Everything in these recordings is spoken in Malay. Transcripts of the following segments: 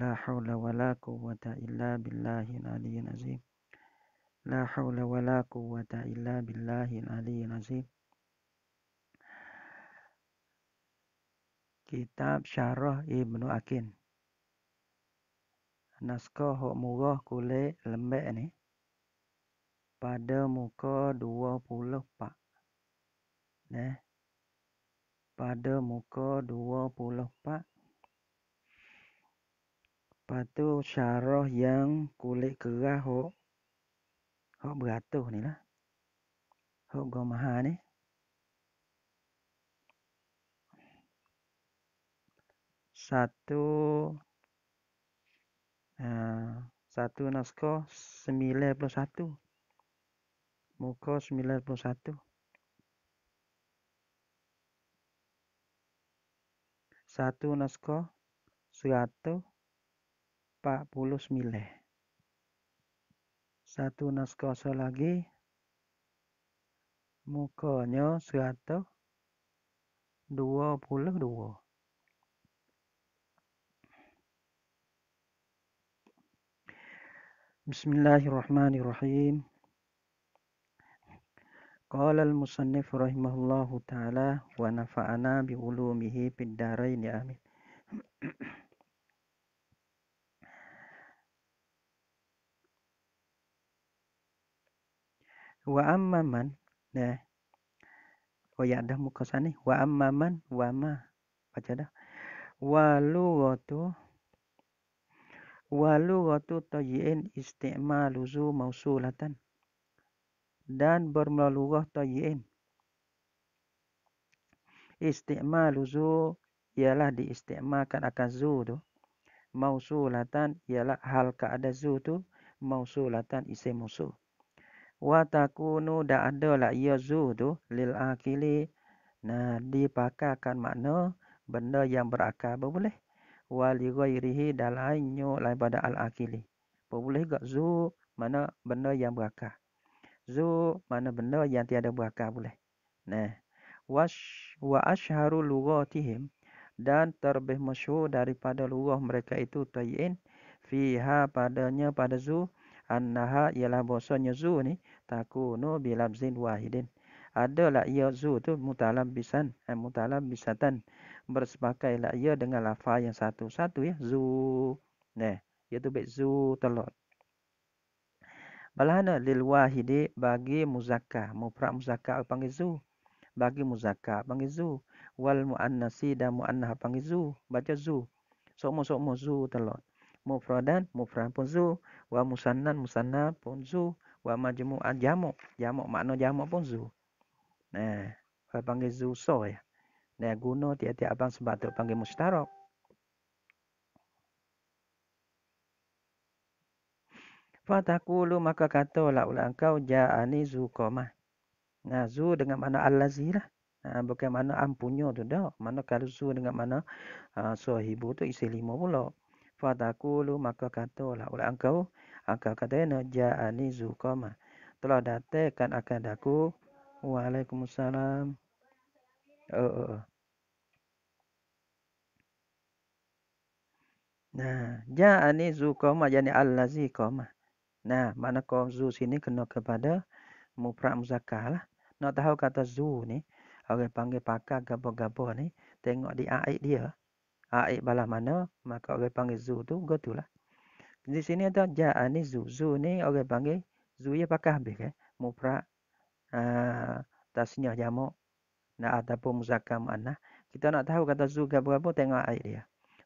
لا حول ولا قوة إلا بالله العلي العظيم لا حول ولا قوة إلا بالله العلي العظيم Kitab Syarah Ibn Akin. Naskah hok murah kule lembek ni. Pada muka 24. Ne? Pada muka pak. Patu syarah yang kulit kerah hok hok beratus ni lah. Hok go maha ni. Satu uh, satu naskah sembilan puluh satu. Muka sembilan puluh satu. Satu naskah satu. Pak Bulus Mileh. Satu naskoso lagi. Mukanya 122. Bismillahirrahmanirrahim. Qala al-musannif rahimahullahu taala wa nafa'ana bi ulumihi fid ya amin. wa amman nah oh, ya dah muka sana wa amman wa ma baca dah walu tu walu tu tayin istimal luzu mausulatan dan bermula lugah tayin istimal luzu ialah diistimalkan akan zu tu mausulatan ialah hal keadaan zu tu mausulatan isim musul wa takunu da ada lah ya zu tu lil akili nah dipakakan makna benda yang berakal apa boleh wali ghairihi dalainyo lain pada al akili apa boleh gak zu mana benda yang berakal zu mana benda yang tiada berakal boleh nah was wa asharu lughatihim dan terbeh masyhur daripada lughah mereka itu tayin fiha padanya pada zu annaha ialah bahasanya zu ni takunu bilamzin wahidin adalah ia zu tu mutalam bisan eh, mutalam bisatan bersepakailah ia dengan lafaz yang satu-satu ya zu nah iaitu baik zu telur balahana lil wahidi bagi muzakka mufrad muzakka panggil zu bagi muzakka panggil zu wal muannasi dan muannah panggil zu baca zu sokmo sokmo zu telur mufradan mufradan punzu, wa musannan musanna punzu, wa majmu'an jamu jamu makna jamu punzu. nah saya panggil zu so ya dan guna tiap-tiap abang sebab tu panggil mustarak Fatakulu maka kata lah ulang kau ja'ani zu komah. Nah zu dengan mana al-lazi lah. Nah, bukan mana ampunya tu dah. Mana kalau zu dengan mana uh, ah, sohibu tu isi lima pulak fatakulu maka katalah oleh engkau engkau kata na ja'ani zukama telah datangkan akan daku waalaikumsalam oh, oh, oh. nah ja'ani zukama yani Allah qama nah mana kau zu sini kena kepada mufrad muzakkar lah nak tahu kata zu ni orang panggil pakar gapo-gapo ni tengok di air dia Aik balah mana, maka orang panggil zu tu, gitu lah. Di sini ada ja'a ah, ni zu. Zu ni orang panggil, zu ia pakai habis kan. Mupra, uh, ah, tasnya jamuk, nak ataupun muzakam anah. Kita nak tahu kata zu ke berapa, tengok air dia.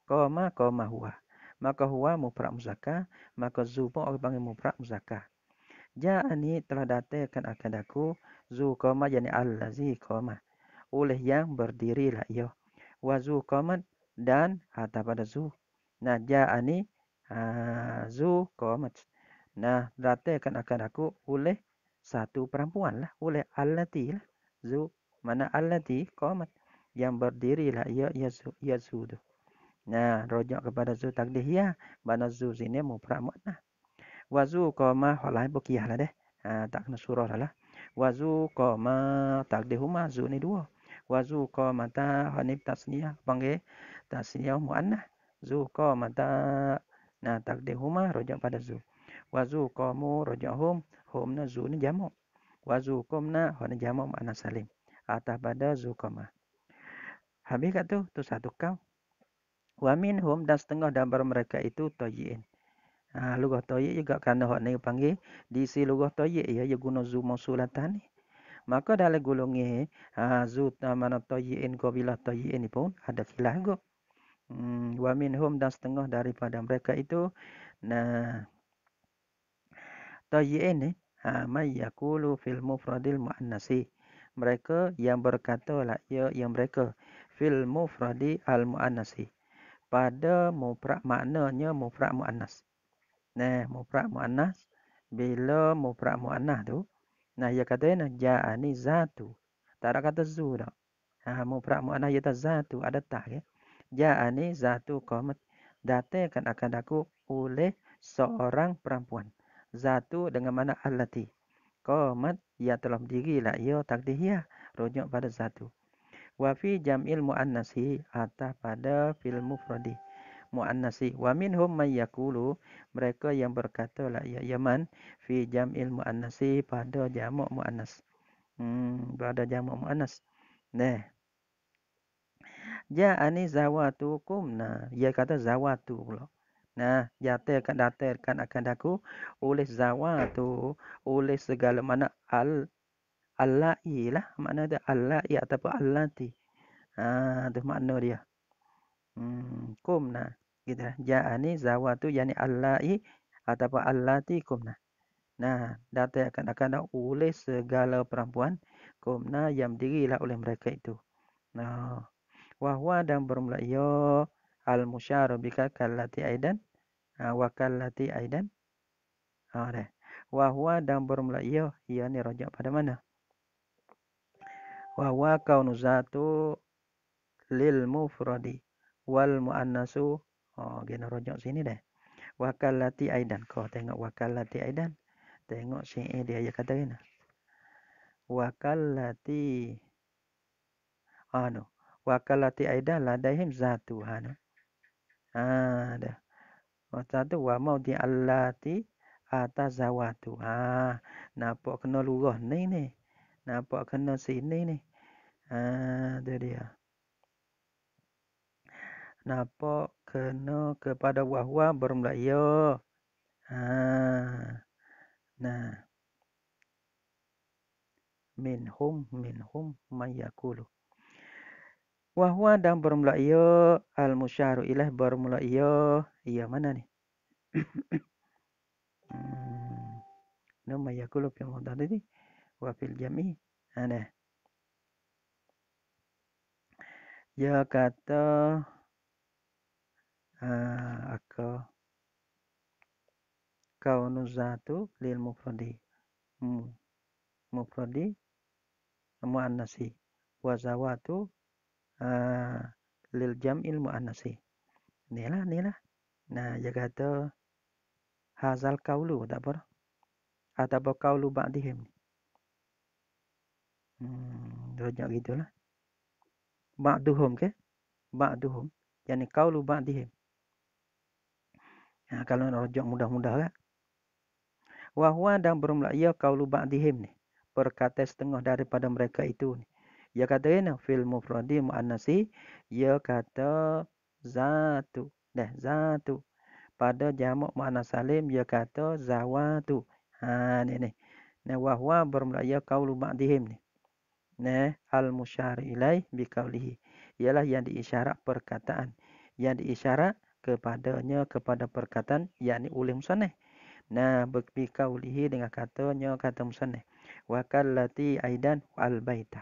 Koma, koma huwa. Maka huwa mupra muzakar, maka zu pun orang panggil mupra muzakar. Ja'a ah, ni telah datangkan akan aku, zu koma jani al-lazi koma. Oleh yang berdirilah ia. Wazu komat dan hatta pada zu. Nah, ja ani ah, ah, zu qamat. Nah, berarti akan akan aku oleh satu perempuan lah, oleh allati lah. Zu mana allati qamat yang berdiri lah ya yazu Zu ya, Tu. Nah, rojak kepada zu takdih ya. Mana zu sini mau peramat lah. Wazu qama halai bukiah lah deh. Ha, tak kena surah lah. Wazu qama takdih huma zu ni dua wazu ko mata hanif tasnia panggil tasnia muannah zu ko mata na takdir huma rojak pada zu wazu ko mu rojak hum hum na zu ni jamak wazu ko na hanif mu muannah salim atas pada zu ko ma habis kat tu tu satu kau Wamin minhum dan setengah daripada mereka itu tayyin ah ha, lugah tayyin juga kerana hanif panggil di si lugah tayyin ia ya guna zu mausulatan ni maka dalam ah, ah, golong ni ha zut mana tayyin qabilah tayyin pun ada khilaf go hmm wa minhum dan setengah daripada mereka itu nah tayyin ni ha ah, mai yaqulu fil mufradil muannasi mereka yang berkata lah ya yang mereka fil mufradi al muannasi pada mufrad maknanya mufrad muannas nah mufrad muannas bila mufrad muannas tu uh, Nah Nahya kata ini ja'a ah, ni zatu. Tak ada kata zura. Ha, mu mu'anah yata zatu. Ada tak ya. Ja'a ah, ni zatu komat. Datangkan akan aku oleh seorang perempuan. Zatu dengan mana alati. Komat ya telah berdiri lah. Ya takdih ya. Rujuk pada zatu. Wafi jam'il mu'annasi atas pada fil mufradih muannasi wa minhum may yaqulu mereka yang berkata la ya yaman fi jam'il muannasi pada jamak muannas hmm pada jamak muannas nah ja ani zawatu kum nah dia kata zawatu pula nah jate akan datarkan akan aku oleh zawatu oleh segala mana al Allah ialah makna ada Allah ya ataupun ti. Ah ha, tu makna dia. Ah Hmm, kumna gitu lah. ja ni zawa tu yani allai atau allati kumna nah datang akan akan oleh segala perempuan kumna yang dirilah oleh mereka itu nah wahwa dan bermula ya al musyarabika kallati aidan ah, wa kallati aidan ah wahwa dan bermula ya yani rajak pada mana wahwa kaunu zatu lil mufradi wal muannasu oh kena rujuk sini dah wakalati aidan kau tengok wakalati aidan tengok si syai dia ayat kata kena wakalati anu wakalati aidan ladaihim zatu anu ha dah Satu oh, wa mau di allati atas zawatu ha ah, nampak kena lurah ni ni nampak kena sini ni ha dia dia napa kena kepada wahwa bermula ya ah. ha nah minhum minhum mayakulu wahwa dan bermula ya al musyaru ilah bermula ya ya mana ni no mayakulu pi mudah tadi wa fil jami ana ah, ya kata akal ah, kau zatu lil mufradi hmm. mufradi mu anasi wazawatu ah, lil jam'il muannasi inilah inilah nah dia kata hazal lu tak apa atau lu ba'dihim hmm rojak gitulah ba'duhum ke jadi kau lu kaulu ba'dihim Ha, kalau nak rujuk mudah-mudah kan. Wahwa dan bermula ia ya kaulu ba'dihim ni. Perkata setengah daripada mereka itu ni. Ia kata ini. Fil mufradi mu'annasi. Ia kata zatu. Dah zatu. Pada jamak mu'annas salim. Ia kata zawatu. Ha ni ni. Ne wahwa bermula ia ya kaulu ba'dihim ni. Ne al musyari ilai bi kaulihi. Ialah yang diisyarat perkataan. Yang diisyarat kepadanya kepada perkataan yakni oleh musanneh nah berkaulihi dengan katanya kata musanneh wa kallati aidan al baita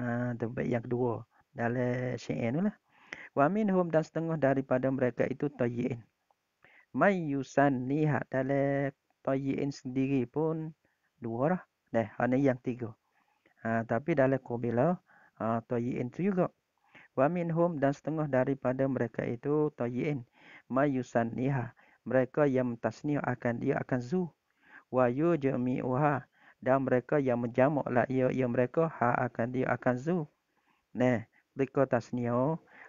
ha tu baik yang kedua dalam syair itulah wa minhum dan setengah daripada mereka itu tayyin may yusanni ha dalam sendiri pun dua lah. Dah, ini yang tiga. Ha, tapi dalam kubila, ha, tayyin tu juga. Wa minhum dan setengah daripada mereka itu tayyin mayusanniha. Mereka yang tasniah akan dia akan zu. Wa yujmi'uha dan mereka yang menjamaklah ia ia mereka ha akan dia akan zu. Nah, ketika tasniah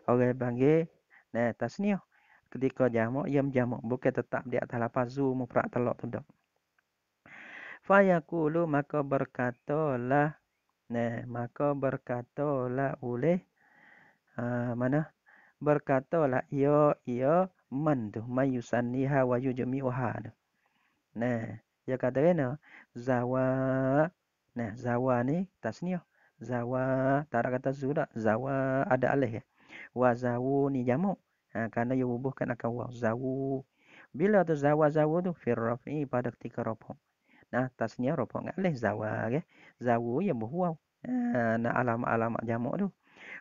orang panggil nah tasniah ketika jamak ia menjamak bukan tetap di atas lafaz zu mufrad talak tu dak. Fayaqulu maka berkatalah nah maka berkatalah oleh ha, mana berkatalah ia ia man tu mayusanniha wa yujmi'uha nah dia kata kena oh, zawa nah zawa ni tasniyah oh. zawa tak ada kata zula. zawa ada alih ya wa zawu ni jamak ha kerana ia hubungkan akan wa zawu bila tu zawa zawu tu fi rafi pada ketika rafu nah tasniyah oh, rafu enggak alih zawa ke okay? zawu ya buh ha, nah alam alam jamak tu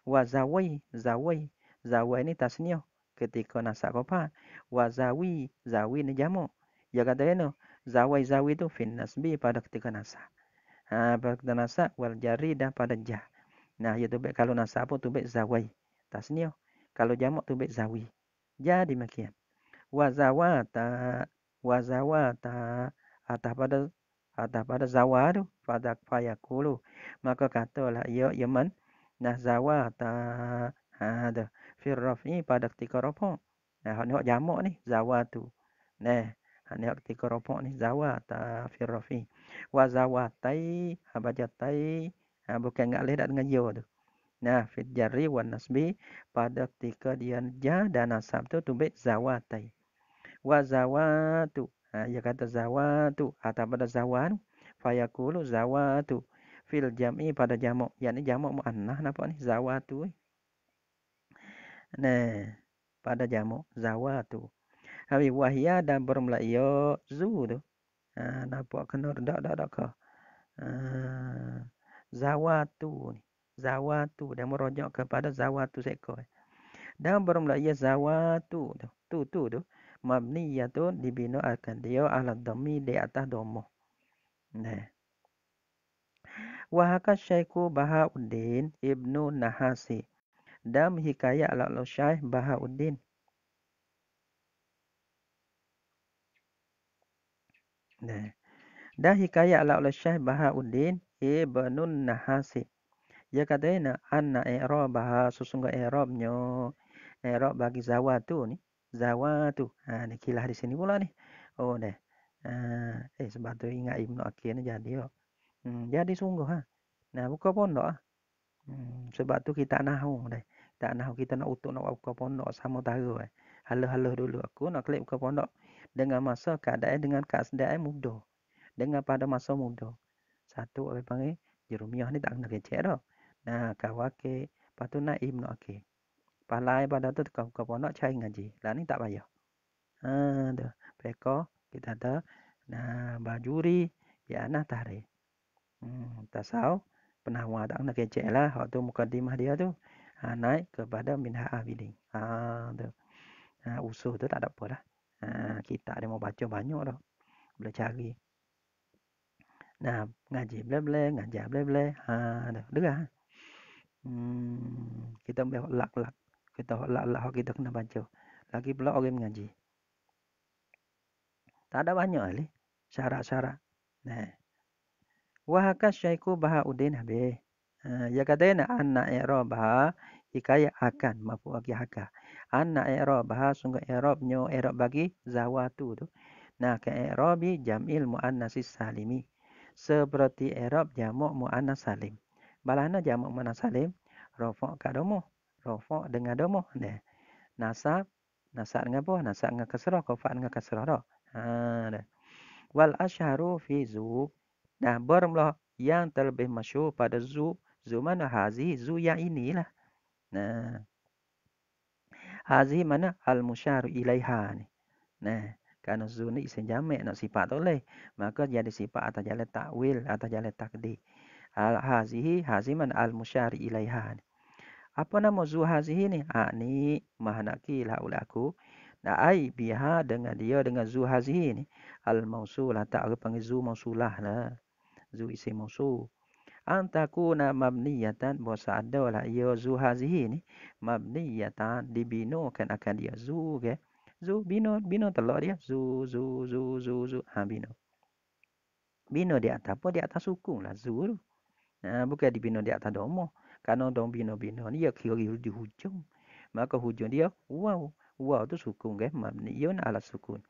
wazawi zawi zawi ni tasniyah ketika nasab qofa wazawi zawi ni jamak ya kata ya no zawi zawi tu fi nasbi pada ketika nasab ha pada ketika nasab wal jari dan pada ja nah ya tu kalau nasab apa tu baik zawi tasniyah kalau jamak tu baik zawi jadi makian wazawata wazawata atas pada atas pada zawaru pada fayakulu maka katalah ya yaman ya nazawata ha de fi rafi pada ketika rafa nah hak ni hak jamak ni zawatu nah hak ni hak ketika rafa ni zawata fi rafi wa zawatai ha baca tai ha bukan ngak leh dak dengan yo tu nah fi jarri wa nasbi pada ketika dia ja dan nasab tu tumbek zawatai wa zawatu ha ya kata zawatu atau ha, pada zawan fayakulu zawatu fil jam'i pada jamak. Yang ni jamak muannas napa ni? Zawatu. Eh. Nah, pada jamak zawatu. Habis wahya dan bermula ya zu tu. Ha, ah, napa kena dak dak dak ke? Ah, zawatu ni. Zawatu dan merujuk kepada zawatu sekoi. Eh. Dan bermula ya zawatu tu. Tu tu tu. Mabniyah dibina akan dia ala dhammi di atas domoh. Nah. Wahakat baha Bahauddin Ibnu Nahasi dan hikayat Al-Alu Syekh Bahauddin. dah hikayat ala oleh Syekh Bahauddin Ibn Nahasi. Dia kata ini, anna ikhra baha susungga ikhra Ikhra bagi zawa tu ni. zawa tu. Ha, ni kilah di sini pula ni. Oh, ni. Ha, eh, sebab tu ingat ibnu Akhir ni jadi. Oh. Hmm, jadi sungguh ha. Nah buka pondok ah. Hmm, sebab tu kita nak nahu dah. Tak nahu kita nak utuk nak buka pondok sama tahu eh. Halah-halah dulu aku nak klik buka pondok dengan masa keadaan dengan keadaan muda. Dengan pada masa muda. Satu apa panggil jerumiah ni tak kena kecek dah. Nah kawake patu naim nak ke. Palai pada tu tukar buka pondok cari ngaji. Lah ni tak payah. Ha dah. Pekor kita ada nah bajuri ya nah tarik hmm, tasawuf penahwa tak oh. nak kecek lah waktu tu mukadimah dia tu ha, naik kepada minhah ah abidin ha, tu ha, usuh tu tak ada apa lah ha, kita ada mau baca banyak dah boleh cari nah ngaji bela-bela ngajar bela-bela ha tu dengar ah. hmm, kita boleh lak-lak kita lak-lak kita kena baca lagi pula orang mengaji tak ada banyak ni syarat-syarat nah Wahaka syaiku baha udin habi. Uh, eh, ya kata na anak ero baha ikaya akan mampu bagi haka. Anak ero baha sungguh ero nyo ero bagi zawatu tu. Nah ke ero bi jamil mu'annasi salimi. Seperti ero jamuk mu'annas salim. Balana jamuk mu'annas salim. Rofok ka domo. Rofok dengan domoh. Nah. Nasab. Nasab dengan apa? Nasab dengan kasrah. Kofak dengan kasrah. Ha, Wal asyharu fi zuh. Nah, bermula yang terlebih masyur pada zu, zu mana hazi, zu yang inilah. Nah. Hazi mana al mushari ilaiha ni. Nah, kerana zu ni isim jamak nak sifat boleh. Maka jadi sifat atas jalan takwil atas jalan takdir. Al-hazihi hazi mana al mushari ilaiha ni. Apa nama zu hazihi ni? Ha ni mahnaki lah ulaku. Nah, ai biha dengan dia dengan zu hazihi ni. Al-mausulah tak ada panggil zu mausulah lah zu isim mausul antakuna mabniyatan bahasa adalah ia zu hazihi ni mabniyatan kan akan dia zu ke zu bino bino telah dia zu zu zu zu zu ha bino bino di atas apa di atas sukun lah zu tu ha, bukan dibino di atas domo kerana dong bino bino ni ya kiri di hujung maka hujung dia wow wow tu sukun ke mabniyun ala sukun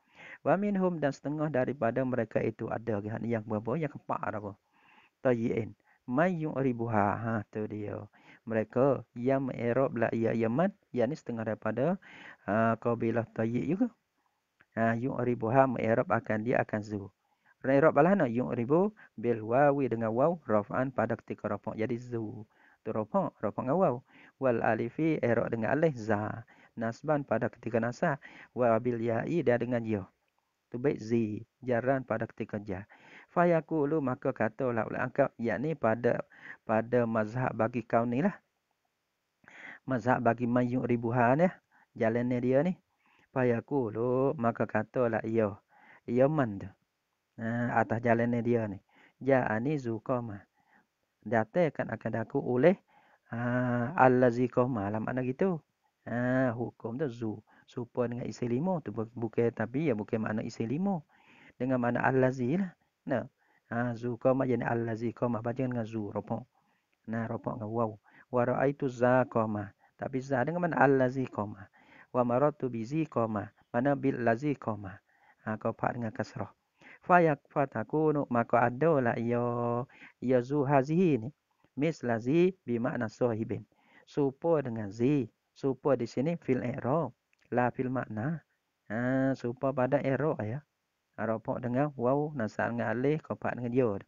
wa minhum dan setengah daripada mereka itu ada ha, yang berapa yang keempat ada apa tayyin mayyun ribuha ha tu dia mereka yang mengerob la ya yaman yakni setengah daripada ha kabilah tayyin juga ha yun ribuha mengerob akan dia akan zu Rairab balah nak yung ribu bil wawi dengan waw rafan pada ketika rafa jadi zu tu rafa rafa dengan waw wal alifi erok dengan alif za nasban pada ketika nasah wa bil ya'i dia dengan ya Tu baik zi, jaran pada ketika jah. Fayaqulu maka kata lah oleh angkat, yakni pada pada mazhab bagi kau ni lah. Mazhab bagi mayuk ribuan ya. Jalan dia ni. Fayaqulu maka kata lah iyo. Iyo man tu. Ah, atas jalan dia ni. Ja ani ah, zukoma. Datakan akan aku oleh ha, ah, al-lazikoma. Lama mana gitu. Ha, hukum tu zukoma serupa dengan isi lima tu bukan tapi ya bukan makna isi lima dengan makna allazi lah nah ha zu qama jadi allazi qama baca dengan zu rupa nah rupa dengan waw wa raaitu za qama tapi za dengan makna allazi qama wa maratu bi zi qama mana bil lazi qama ha kau pak dengan kasrah fa yakfatakunu maka adalah ya ya zu hazihi ni mis lazi bi makna sahibin supo dengan zi supo di sini fil i'rab la fil makna. Ha, supa pada erok ya. Arapok ah, dengan waw, nasal dengan alih, kopak dengan yod.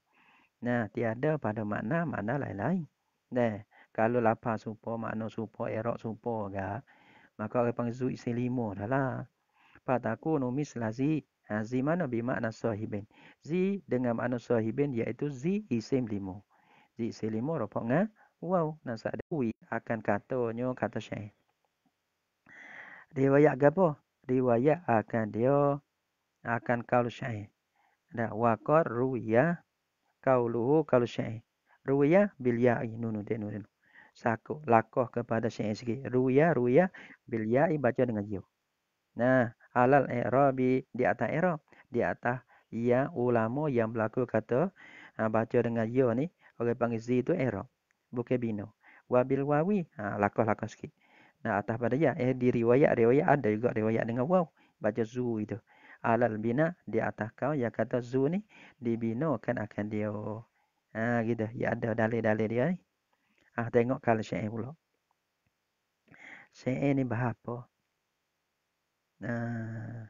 Nah, tiada pada makna, makna lain-lain. Nah, kalau lapar supa, makna supa, erok supa ke, maka orang panggil zuik selimu dah lah. Pataku numis lazi. Ha, ah, zi mana bimakna sahibin? Zi dengan makna sahibin iaitu zi isim limu. Zi isim limu rapok dengan waw, nasal dengan akan katanya kata syair riwayat gapo riwayat akan dia akan kaul syai ada waqar ruya kauluhu kaul syai ruya bil ya'i nunu de nunu sako lakoh kepada syai sikit ruya ruya bil ya, baca dengan jiwa nah alal i'rabi di atas i'rab di atas ya ulama yang berlaku kata ha, baca dengan ya ni orang panggil zi tu i'rab bukan bina wabil wawi ha lakoh lakoh sikit Nah, atas pada ya. Eh, di riwayat-riwayat ada juga riwayat dengan waw. Baca zu itu. Alal bina di atas kau. Yang kata zu ni dibinakan akan dia. Ha, gitu. Ya ada dalil-dalil dia ni. Ah, ha, tengok kalau syair pula. Syair ni bahapa? Nah. Ha.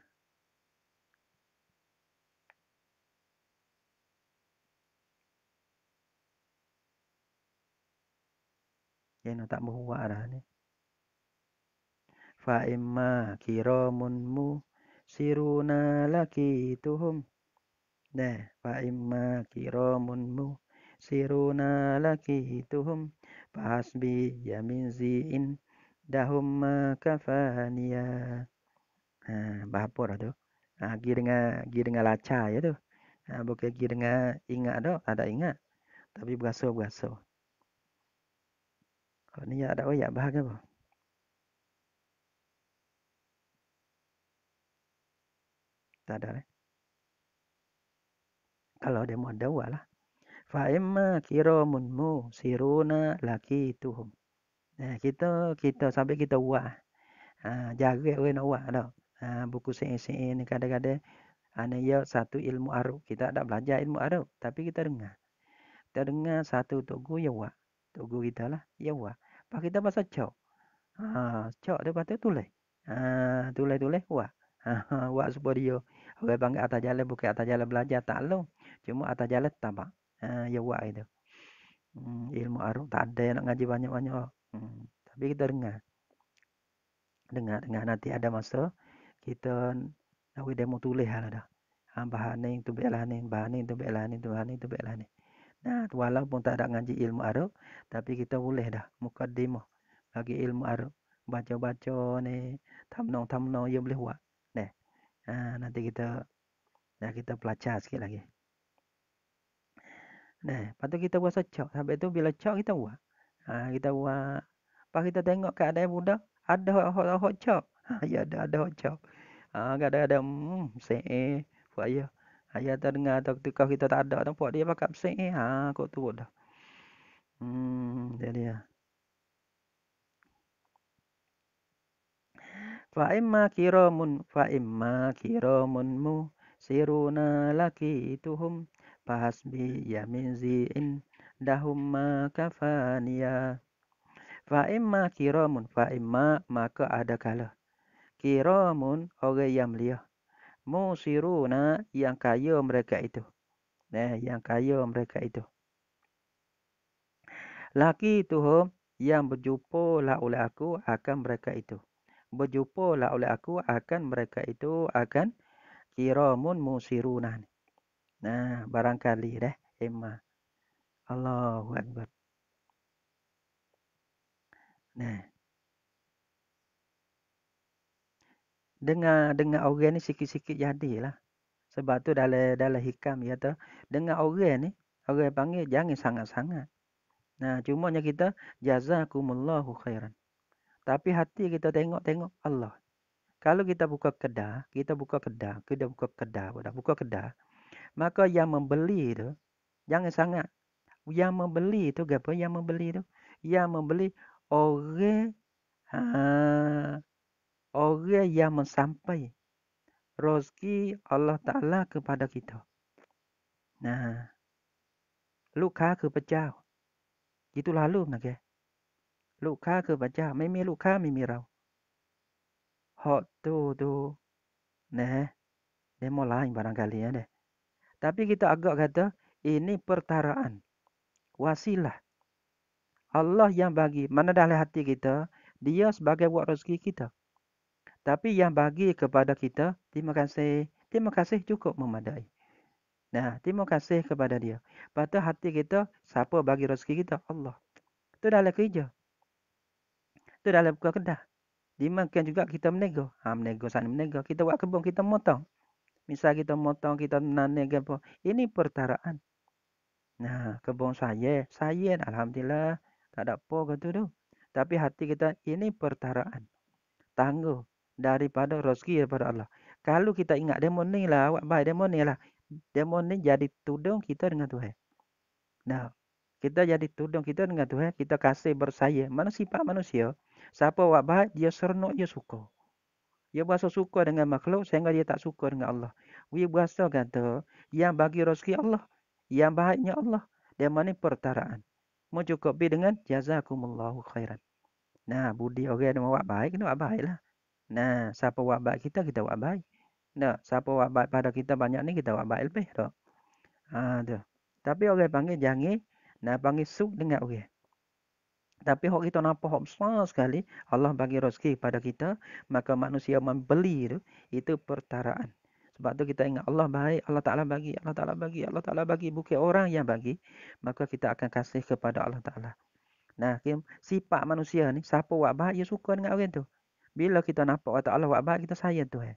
Kena tak berhuat dah ni fa'imma kiramun mu siruna laki tuhum. Nah, fa'imma kiramun mu siruna laki tuhum. Fahasbi yamin zi'in dahum makafaniya. Ha, bahapa lah tu. Ha, gi dengan, gi dengan laca ya lah tu. Ha, bukan gi dengan ingat tu. Ada ingat. Tapi berasa-berasa. Kalau ni ada ya, ayat bahagia apa? muktadar. Eh. Kalau dia muat dawa lah. Fa'imma kiramun mu siruna laki tuhum. Nah, eh, kita kita sampai kita wah. Eh. Ha, jaga orang nak wah tau. Ha, buku sen-sen ni kadang-kadang. Ana ya satu ilmu arab. Kita tak belajar ilmu arab. Tapi kita dengar. Kita dengar satu tugu ya wah. Tugu kita lah. Ya wah. Pak kita pasal cok. Ha, cok tu patut tulis. Ha, tulis-tulis wah. Ha, wah sebuah dia. Orang panggil atas jalan bukan atas jalan belajar tak lo. Lah. Cuma atas jalan tabak. Ha ya buat itu. Hmm, ilmu arum tak ada yang nak ngaji banyak-banyak. Hmm, tapi kita dengar. Dengar dengar nanti ada masa kita nak buat demo tulis lah dah. Ha bahan ni tu belah ni, bahan ni tu belah ni, bahan ni tu belah ni. Nah, walaupun tak ada ngaji ilmu arum, tapi kita boleh dah mukadimah bagi ilmu arum baca-baca ni, tamno tamno, ya boleh buat ha, nanti kita ya kita pelajar sikit lagi. Nah, lepas kita buat socok. Sampai tu bila cok kita buat. Ha, kita buat. Lepas kita tengok kat ada budak. Ada hot-hot cok. Ha, ah, ya ada, ada hot cok. Ha, kadang ada hmm, se'e. Buat ya. Ha, ya terdengar atau ketika kita tak ada. Nampak dia pakai se. Ha, kok tu budak. Hmm, dia dia. Ya. fa imma kiramun fa imma kiramun mu siruna lakituhum fahasbi yamin zi'in dahum ma kafaniya fa imma kiramun fa imma maka ada kala kiramun orang yang mu siruna yang kaya mereka itu eh yang kaya mereka itu laki tuhum yang berjumpa lah oleh aku akan mereka itu berjumpa lah oleh aku akan mereka itu akan kiramun musiruna Nah, barangkali deh Emma. Allahu Akbar. Nah. Dengar dengar orang ni sikit-sikit jadilah. Sebab tu dalam dalam hikam ya tu, dengar orang ni, orang panggil jangan sangat-sangat. Nah, cumanya kita jazakumullahu khairan. Tapi hati kita tengok-tengok Allah. Kalau kita buka kedah, kita buka kedah, kita buka kedah, buka, buka kedah. Maka yang membeli itu, jangan sangat. Yang membeli itu, apa yang membeli itu? Yang membeli orang, ha, orang yang sampai rezeki Allah Ta'ala kepada kita. Nah, luka ke kepecah. Itulah lalu, nak okay? ลูกข้าคือพระเจ้าไม่มีลูกข้าไม่มีเราเหาะตูตูนะเดี๋ยวมาลายบางครั้งเนี่ย tapi kita agak kata ini pertaraan wasilah Allah yang bagi mana dalam hati kita dia sebagai buat kita tapi yang bagi kepada kita terima kasih terima kasih cukup memadai nah terima kasih kepada dia pada hati kita siapa bagi rezeki kita Allah itu dalam kerja tu dalam buku kedah. Dimakan juga kita menego. Ha, menego sana menego. Kita buat kebun, kita motong. Misal kita motong, kita nanai ke Ini pertaraan. Nah, kebun saya, saya Alhamdulillah. Tak ada apa ke tu tu. Tapi hati kita, ini pertaraan. Tangguh daripada rezeki daripada Allah. Kalau kita ingat demon ni lah, awak baik demon ni lah. Demon ni jadi tudung kita dengan Tuhan. Nah, kita jadi tudung kita dengan Tuhan, kita kasih bersaya. manusia? manusia Siapa buat baik, dia seronok, dia suka. Dia berasa suka dengan makhluk sehingga dia tak suka dengan Allah. Dia berasa kata, yang bagi rezeki Allah. Yang baiknya Allah. dia mana pertaraan. Mencukupi dengan jazakumullahu khairan. Nah, budi orang yang buat baik, kita buat baik lah. Nah, siapa buat baik kita, kita buat baik. Nah, siapa buat baik pada kita banyak ni, kita buat baik lebih. Tak? Ha, ah, tu. Tapi orang panggil jangit. Nah, panggil suk dengan orang. Tapi hok kita nampak hok besar sekali Allah bagi rezeki kepada kita, maka manusia membeli itu itu pertaraan. Sebab tu kita ingat Allah baik, Allah Taala bagi, Allah Taala bagi, Allah Taala bagi bukan orang yang bagi, maka kita akan kasih kepada Allah Taala. Nah, sifat manusia ni siapa wak baik dia suka dengan orang tu. Bila kita nampak Allah Taala wak baik kita sayang tu eh.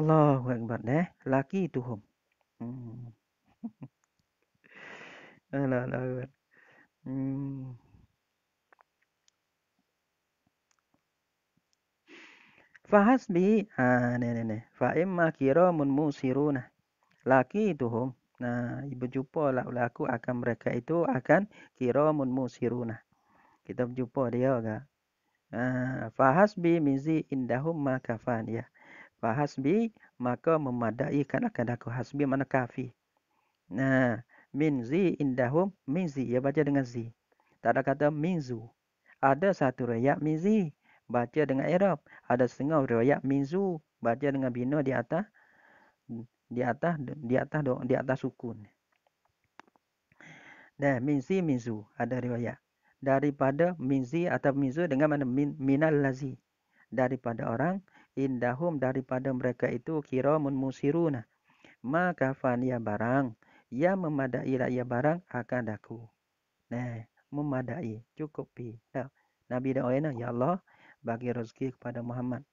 Allahu akbar deh, laki tu Hmm. Ah, no, no, a ver. Mm. Fahasbi, ah, ne, ne, ne. Fahim Fa'imma kiramun musiruna. Laki itu tuhum. Nah, ibu jupo lah ulaku akan mereka itu akan kiramun musiruna. Kita jupo dia ke. Ah, fahasbi mizi indahum makafan ya. Fahasbi maka memadai kan akan aku hasbi mana kafi. Nah, min zi indahum min zi. Ia baca dengan zi. Tak ada kata min zu. Ada satu riwayat min zi. Baca dengan Arab. Ada setengah riwayat min zu. Baca dengan bina di atas. Di atas di atas do, di atas sukun. Dan min zi min zu. Ada riwayat. Daripada min zi atau min zu dengan mana min, minal lazi. Daripada orang indahum daripada mereka itu kira mun musiruna. Maka fania barang ia memadai raya barang akan daku. Nah, memadai, cukupi. Tak. Nabi dah orang nah, ya Allah bagi rezeki kepada Muhammad.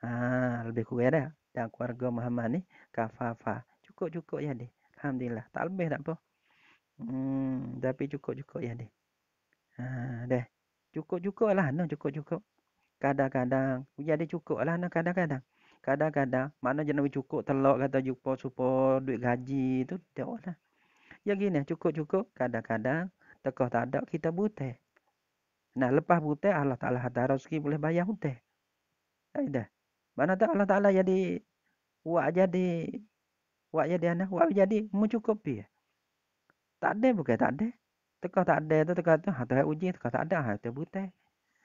Ha, lebih kurang dah. Dan keluarga Muhammad ni kafafa. Cukup-cukup ya dia. Alhamdulillah, tak lebih tak apa. Hmm, tapi cukup-cukup ya dia. Ha, deh. Cukup-cukup lah, no cukup-cukup. Kadang-kadang, jadi cukup lah, no kadang-kadang kadang-kadang mana jenis cukup telok kata jumpa supo duit gaji tu tak ada. Ya gini cukup-cukup kadang-kadang tekoh tak ada kita bute. Nah lepas bute Allah Taala hantar rezeki boleh bayar bute. ada. Mana tak Allah Taala jadi buat jadi buat jadi anak buat jadi mu cukup mencukupi. Tak ada bukan tak ada. Tekoh tak ada tu tekoh tu ha, hantar uji tekoh tak ada hantar bute.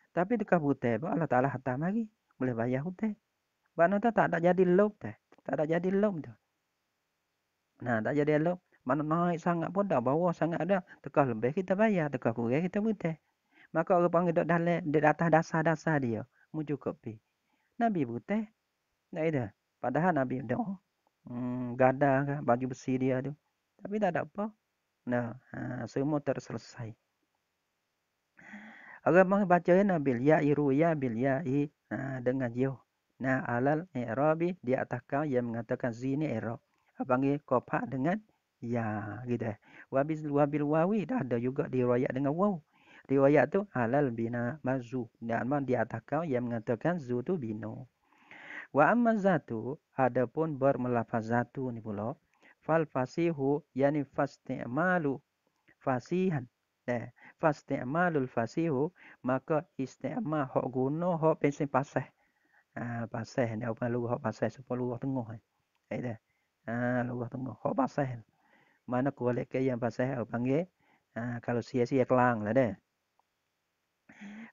Tapi dekat bute Allah Taala hantar lagi boleh bayar bute. Mana tu tak ada jadi loop tu. Tak ada jadi loop tu. Nah, tak jadi loop. Mana naik sangat pun dah. Bawah sangat ada Tekah lebih kita bayar. Tekah kurang kita putih. Maka orang panggil duk dalek. Di atas dasar-dasar dia. Mu cukup pi. Nabi putih. Tak ada. Padahal Nabi duk. Oh, hmm, gada kan. Baju besi dia tu. Tapi tak ada apa. Nah, ha, semua terselesai. Orang panggil baca Nabi. Ya iru ya bil ya i. Ha, dengan jauh na alal i'rab di atas kaum yang mengatakan zini i'rab apa panggil kopak dengan ya gitu eh. wa bil wa wawi dah ada juga diriwayat dengan waw riwayat tu alal bina mazu dan man di atas kaum yang mengatakan zu tu bina. wa amma zatu adapun bermelafaz zatu ni pula fal fasihu yani fastimalu fasihan eh fastimalul fasihu maka istimal hok guna hok pensin pasah pasal dia apa lu hok pasal sepo lu tengah eh ai dah ah lu tengah kau pasal mana ku lek ke yang pasal au panggil ah kalau sia-sia kelang lah dah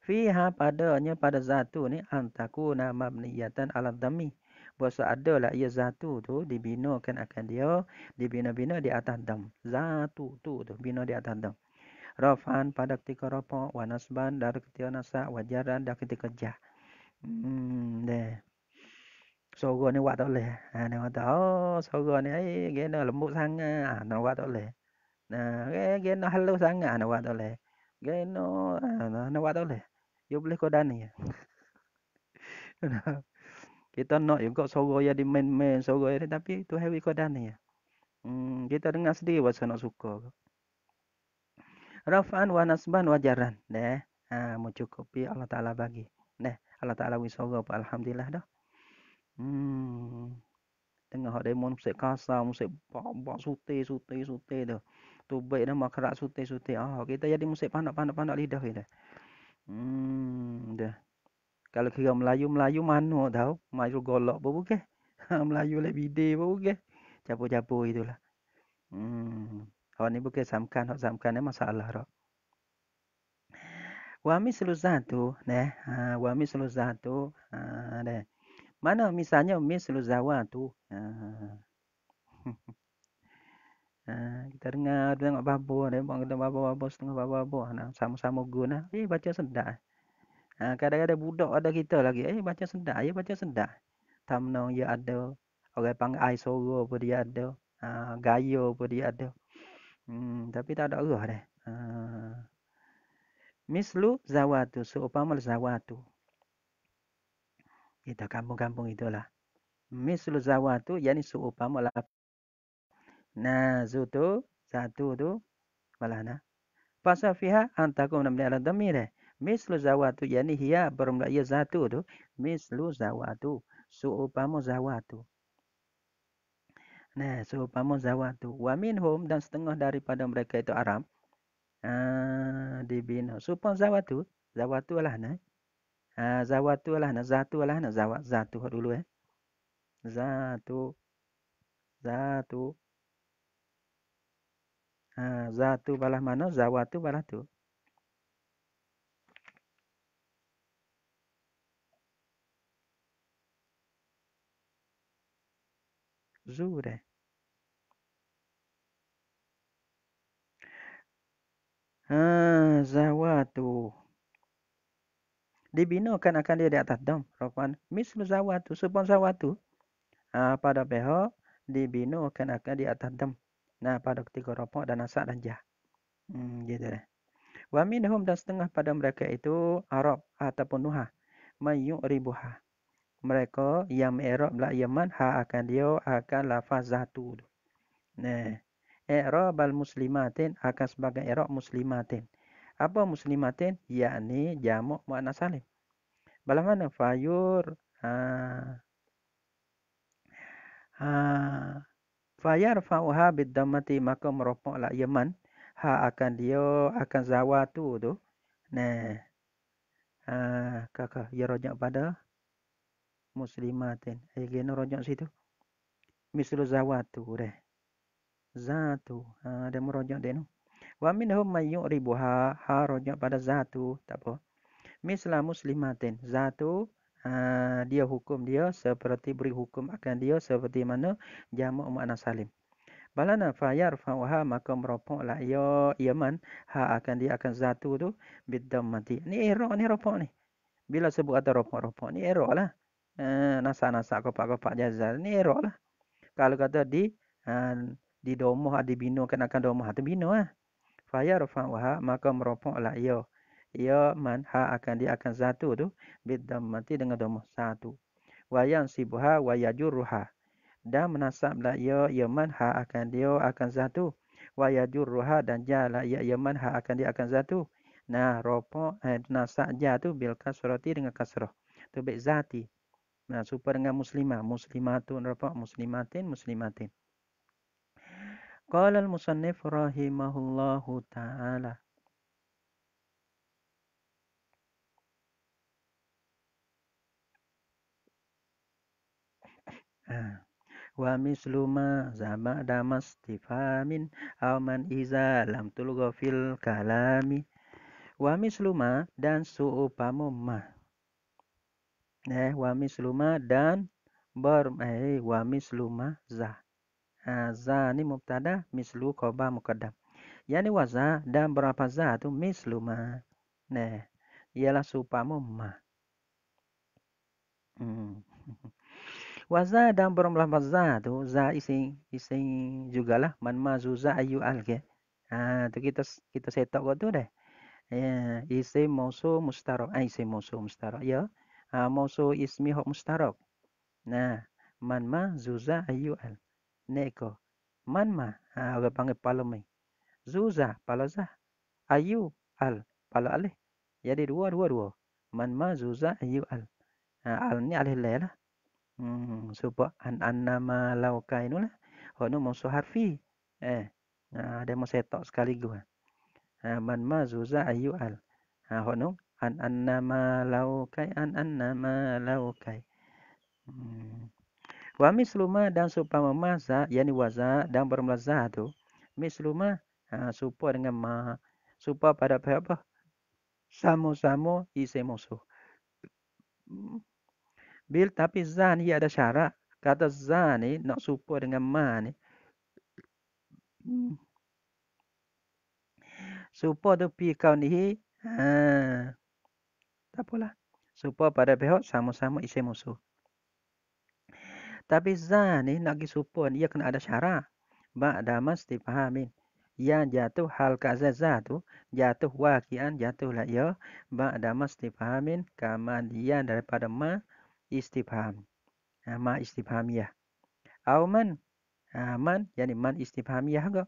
fiha padanya pada zatu ni antaku nama mabniyatan ala dami bahasa lah ia zatu tu dibina kan akan dia dibina-bina di atas dam zatu tu tu bina di atas dam rafan pada ketika rafa wa nasban dari ketika nasa wajaran dari ketika jah deh. go ni wat ole ha ni wat oh so ni ai ge no lembu sang ah no wat ole na ge ge no hello sang ah no wat ole ge no no wat ole yo boleh ko dan kita nak kau sorok ya di main-main sorok ya tapi tu heavy ko dan ni hmm kita dengar sendiri bahasa nak suka rafan wa nasban wa jaran ne ha mau Allah taala bagi Allah Ta'ala bagi suara pun Alhamdulillah dah. Hmm. Dengar hak demo musik kasar, musik bak-bak sute-sute-sute tu. Tu baik dah makrak sute-sute. Ah, oh, kita jadi musik pandak-pandak-pandak lidah kita. Hmm, dah. Kalau kira Melayu, Melayu mana Tahu? Melayu golok pun bukan. Ha, Melayu lek bide pun bukan. Capur-capur itulah. Hmm. Hak ni bukan samkan, hak samkan ni masalah dah. Wami mislu zatu ne ha, Wami wa mislu zatu ha, mana misalnya wami zawatu ha Ha, kita dengar tengok babu, ni buat kita babu-babu, setengah babu-babu, ha, nah, sama-sama guna eh baca sedah. kadang-kadang budak ada kita lagi eh baca sedah, ya baca sedah. tamno ya ada orang panggil ai sogo pun dia ada ha, gayo pun dia ada hmm, tapi tak ada roh dah mislu zawatu seupama zawatu itu kampung-kampung itulah mislu zawatu yakni seupama lah nazutu satu tu malana pasal fiha antakum nam ala damire mislu zawatu yakni hiya bermula ia zatu tu mislu zawatu seupama zawatu Nah, seupama zawatu. Wamin minhum dan setengah daripada mereka itu Arab. Uh, dibina. So pun zawat tu, zawat tu lah na. Uh, ha, zawat tu lah na, zatu lah na, zawat zatu dulu eh. Zatu, zatu. Uh, zatu balah mana, zawat tu balah tu. Zure. Ah, zawatu dibinakan akan dia di atas dam rafan misl zawatu sebab zawatu ah pada beho dibinakan akan di atas dam nah pada ketiga rafa dan asak dan jah hmm gitu dah wa minhum dan setengah pada mereka itu arab ataupun nuha ribuha. mereka yang erop la yaman ha akan dia akan lafaz zatu nah i'rabal muslimatin akan sebagai i'rab muslimatin. Apa muslimatin? Yakni jamak muannas salim. Bagaimana fayur ha ha fayar fauha bidammati maka meropok la yaman ha akan dia akan zawatu tu. Nah. Ha kakak ya rojak pada muslimatin. Ayah eh, gini rojak situ. Misal zawatu deh zatu. Ha, dia merojak dia tu. Wa minhum may yuribuha ha rojak pada zatu, tak apa. Misla muslimatin zatu ha, dia hukum dia seperti beri hukum akan dia seperti mana jamak mu'anna salim. Balana fa yarfa'uha maka meropok la ya yaman ha akan dia akan zatu tu bidam mati. Ni ero, ni ropo ni. Bila sebut ada ropo ropo ni ero lah. Ha, nasa-nasa kopak-kopak jazal ni ero lah. Kalau kata di ha, di domoh ada bina kan akan domoh tu bina ah. Fa rafa'uha maka meropoklah ia. Ia man ha akan dia akan satu tu bid dammati dengan domoh satu. Wa yansibuha wa yajurruha. Dan menasablah ia ia man ha akan dia akan satu. Wa dan jala ia ia man ha akan dia akan satu. Nah ropo. eh, nasak ja tu bil kasrati dengan kasrah. Tu bid zati. Nah, supaya dengan muslimah. Muslimatun ropo muslimatin, muslimatin. Qala al-musannif rahimahullahu taala. wa misluma zama damas tifamin aw iza lam tulgo fil kalami wa misluma dan ma eh wa misluma dan bar eh wa misluma zah Ah, za ni mubtada mislu khobar muqaddam yani wa za dan berapa za tu mislu ma ne ialah supamu ma hmm. wa za dan berapa za tu za ising ising jugalah man ma zu za ayu al ke ha tu kita kita setok kat tu deh ya isim mausu mustarak ai ah, isim mausu mustarak ya ha mausu ismi hok mustarak nah man ma zuza ayu al Neko, Manma, Aga ha, panggil palo mai. Zuza, palo zah. Ayu, al, palo ale. Jadi dua, dua, dua. Manma, Zuza, ayu, al. Ha, al ni Ale le lah. Hmm, sebab an annama lauka inu lah. Hak nu mau harfi. Eh, ada ha, mau setok sekaligus. Lah. Ha, manma, Zuza, ayu, al. Ha, hak nu an annama lauka, an annama lauka. Hmm. Wa misluma dan supama masa yani waza dan bermula tu, Misluma ha, supa dengan ma. Supa pada apa? Sama-sama isi musuh. Bil tapi zan ia ada syarat. Kata zan ni nak supa dengan ma ni. Supa tu pi kau ni. Ha. Tak apalah. Supa pada pihak sama-sama isi musuh. Tapi zan ni nak pergi supun, ia kena ada syarat. Ba'da mesti fahamin. Yang jatuh hal kazaza tu, jatuh wakian, jatuhlah ia. Ya. Ba'da mesti fahamin, kemudian daripada ma istifham. Ha, ma istifhamiyah. Au man, ha, man, yani man istifhamiyah ke?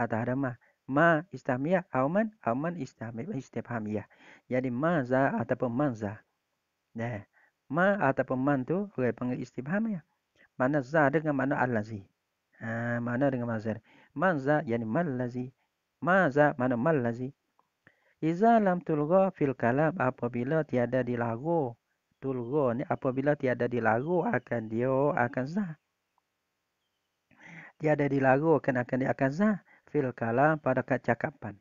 Atau ada ma. Ma istifhamiyah, au man, au man istifhamiyah. Jadi ma za ataupun man za. Nah ma ataupun man tu boleh panggil istifham ya. Mana za dengan mana allazi. Ha, mana dengan mazhar. Man za yani mal lazi. Ma za mana mal lazi. Iza lam tulgha fil kalam apabila tiada dilagu. Tulgha ni apabila tiada dilagu akan dia akan za. Tiada dilagu akan akan dia akan za. Fil kalam pada kecakapan.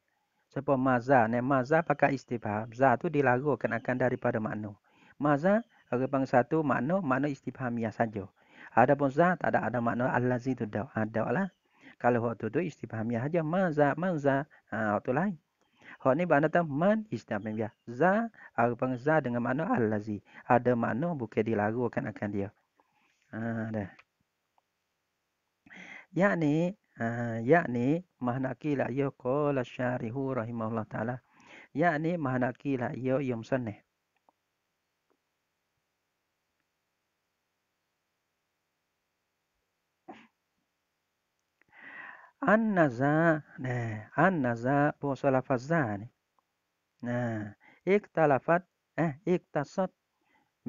Sebab mazah ni mazah pakai istifah. Za tu dilagu akan akan daripada makna. Mazah Rebang satu makna makna istifhamiyah saja. Ada pun zat ada ada makna allazi tu dak. Ada ah, lah. Kalau waktu tu istifhamiyah saja maza manza ha waktu lain. Hak ni bana tu man istifhamiyah. Za rebang za dengan makna allazi. Ada makna bukan dilarukan akan dia. Ha dah. Yakni ha yakni makna kila ya qala syarihu rahimahullah taala. Yakni makna kila ya yumsanah. Ya annaza eh annaza boso ni. nah iktalafat eh iktasat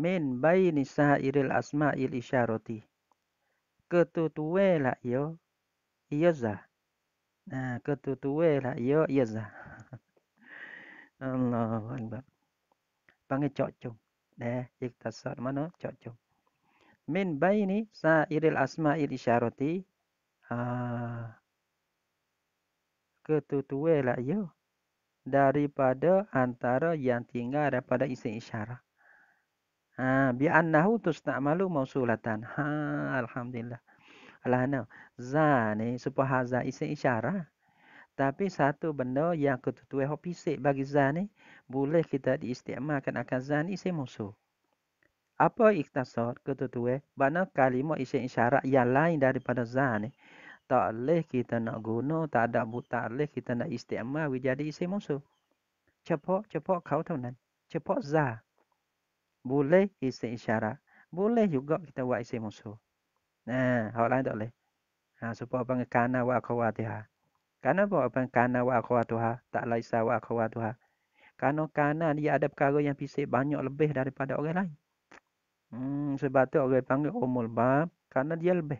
min baini sairil asma'il isyarati ketutuwe la yo iyaza nah ketutuwe la yo iyaza Allahu akbar panggil cocok eh iktasat mano cocok min baini sairil asma'il isyarati ah ketutuai lah ya daripada antara yang tinggal daripada isim isyarah. Ha tu annahu malu mausulatan. Ha alhamdulillah. Alahana za ni supaya haza isim isyarah. Tapi satu benda yang ketutuai hopisik bagi za ni boleh kita diistimalkan akan za ni isim mausul. Apa iktasar ketutuai? Bana kalimah isim isyarah yang lain daripada za ni tak boleh kita nak guna, tak ada bu, tak boleh kita nak istimewa, we jadi isi musuh. Cepat, cepat kau tahu nan. Cepat za. Boleh isi isyarat. Boleh juga kita buat isi musuh. Nah, hal lain tak leh. Ha, supaya panggil kana wa akhwa tiha. Kana apa orang kana wa akhwa tuha. Tak laisa wa akhwa tuha. Kana kana dia ada perkara yang pisik banyak lebih daripada orang lain. Hmm, sebab tu orang panggil umul bab. Kana dia lebih.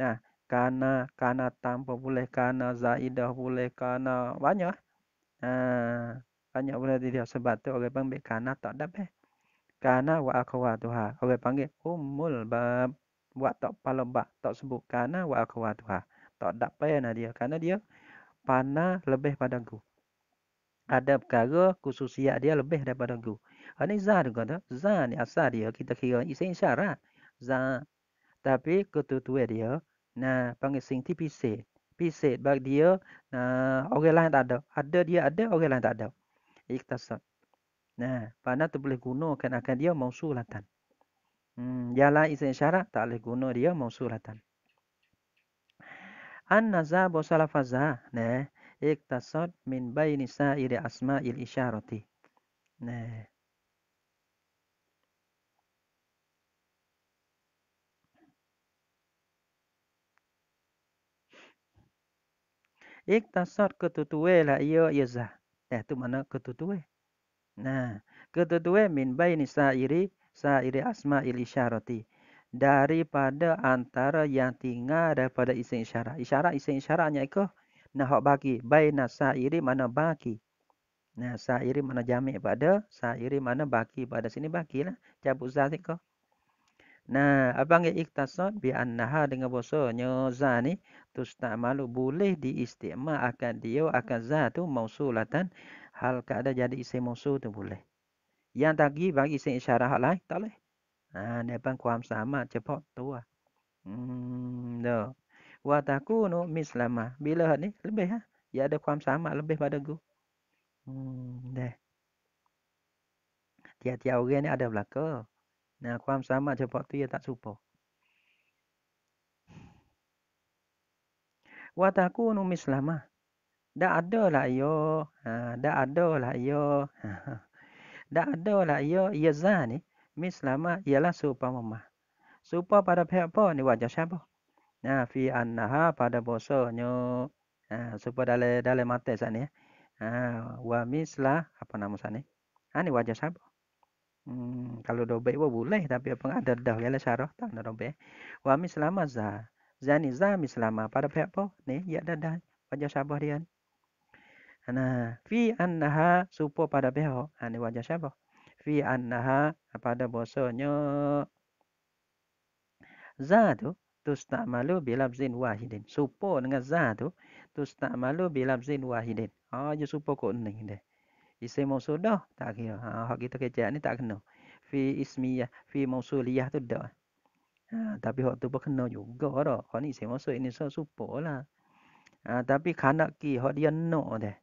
Nah, kana kana tanpa boleh kana zaidah boleh kana banyak ha banyak boleh dia sebab tu orang panggil kana tak dapat eh. kana wa akwa tuha orang panggil umul bab buat tak palembak tak sebut kana wa akwa tuha tak dapat eh, nah dia kana dia pana lebih pada gu, ada perkara khususiat dia lebih daripada gu. ini ah, za juga dah, za ni asal dia kita kira isim syarat za tapi ketutuan dia Nah, panggil sing ti pisit. Pisit bag dia, ha, orang lain tak ada. Ada dia ada, orang lain tak ada. Iktasat. Nah, pada tu boleh gunakan akan dia mausulatan. Hmm, yang lain isi syarat tak boleh guna dia mausulatan. An-naza bosalafaza, nah, iktasat min bayi nisa iri asma il isyarati. Nah, iktasat eh, ketutuwe la iyo yazah. Eh tu mana ketutuwe. Nah, ketutuwe min baini sa'iri sa'iri asma ili syarati. Daripada antara yang tinggal daripada isi isyarat. Isyarat isi isyaratnya ke? Nah, hak bagi. Bayna sa'iri mana bagi. Nah, sa'iri mana jamik pada. Sa'iri mana bagi pada sini bagi lah. Cabut zahid ke? Nah, apa panggil iktasad bi annaha dengan bahasanya za ni tustak malu boleh diistikmah akan dia akan za tu mausulatan hal keadaan jadi isim mausul tu boleh. Yang tadi bagi isim isyarah lain tak boleh. Ha, dia pun kuam sama cepat tu Hmm, no. Wataku nu mislama. Bila ni lebih ha? Ya ada kuam sama lebih pada gu. Hmm, deh. Tiap-tiap orang ni ada belakang. Nah, ความสามารถเฉพาะตัวตัดสุพอวาตากูนุมิสลามะดาอัดโดลายโยดาอัดโดลายโยดาอัดโดลายโยยะซานิมิสลามะยะลาสุปามมะสุปอปาดาเพอปอนิวาจะชาบอนะฟีอันนะฮะปาดาบอโซญูอ่าสุปอดาเลดาเลมาเตซานิอ่าวามิสลาอะปะนามุซานิอันนิวาจะชาบอ Hmm, kalau dobek pun boleh tapi apa ada dah ya lah syarah tak ada dobek. Wa mislama za. Zani za mislama pada pihak apa? Ni ya dah dah wajah syabah dia. Kan? Ana fi annaha supo pada pihak ani ha, wajah syabah. Fi annaha pada bahasanya za tu tustamalu bi lafzin wahidin. Supo dengan za tu tustamalu bi lafzin wahidin. Ah oh, ya supo kok ni deh. Isim mausul dah tak kira. Ha hak kita kejap ni tak kena. Fi ismiyah, fi mausuliyah tu dah. Ha tapi hak tu pun kena juga dah. Hak ni isim mausul ini so lah. Ha tapi kanak ki hak dia nak dah.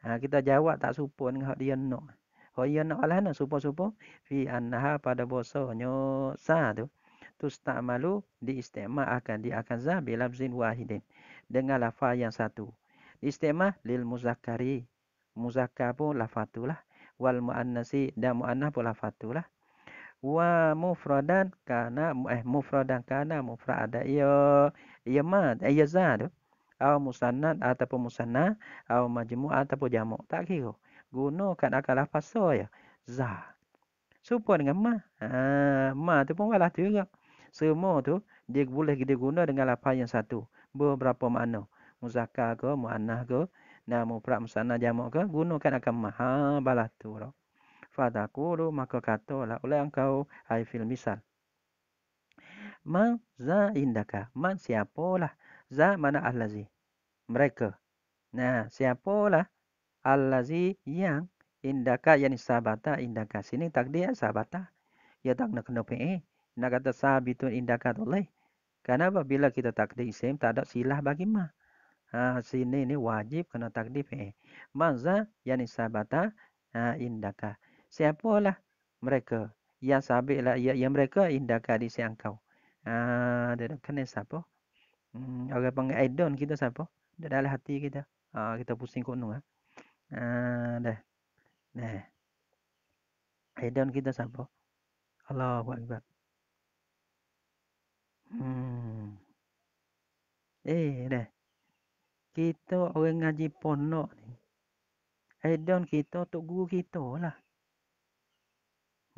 Ha kita jawab tak supo dengan hak dia nak. Hak dia lah nak alah nak supo-supo fi annaha pada bosonyo sa tu. Tu malu di diistimah akan dia akan za bilabzin wahidin dengan lafaz yang satu. Istimah lil muzakkari muzakkar pun lafatu lah. Wal mu'annasi dan mu'annah pun lafatu lah. Wa mufradan kana eh mufradan kana mufrada ya ya ma eh, ya za tu. Au musannad ataupun musanna au majmu ataupun jamak tak kira. Gunakan akal lafaz so ya. Za. Supo dengan ma. Ha, ma tu pun walah tu juga. Semua tu dia boleh kita guna dengan lafaz yang satu. Beberapa makna. Muzakkar ke muannah ke namu pula musanna jamak ke gunakan akan maha balatu fadakuru maka katalah oleh engkau ai fil misal man za indaka man siapalah za mana allazi mereka nah siapalah allazi yang indaka yani sabata indaka sini takdir sabata ya tak nak kena pe nak kata sabitun indaka toleh kerana bila kita takdir isim, tak ada silah bagi ma ha, sini ini wajib kena takdir fi'il. Eh. Manza yani sabata ha, indaka. Siapalah mereka yang sabitlah ya, lah, yang ya mereka indaka di siang kau. Ha, ah, dia kena siapa? Hmm, orang panggil Aidon kita siapa? Dia dalam hati kita. Ha, kita pusing kok nung ha. ha dah. Nah. Aidon kita siapa? Allahu akbar. Hmm. Eh, dah kita orang ngaji ponok ni edon kita tok guru kita lah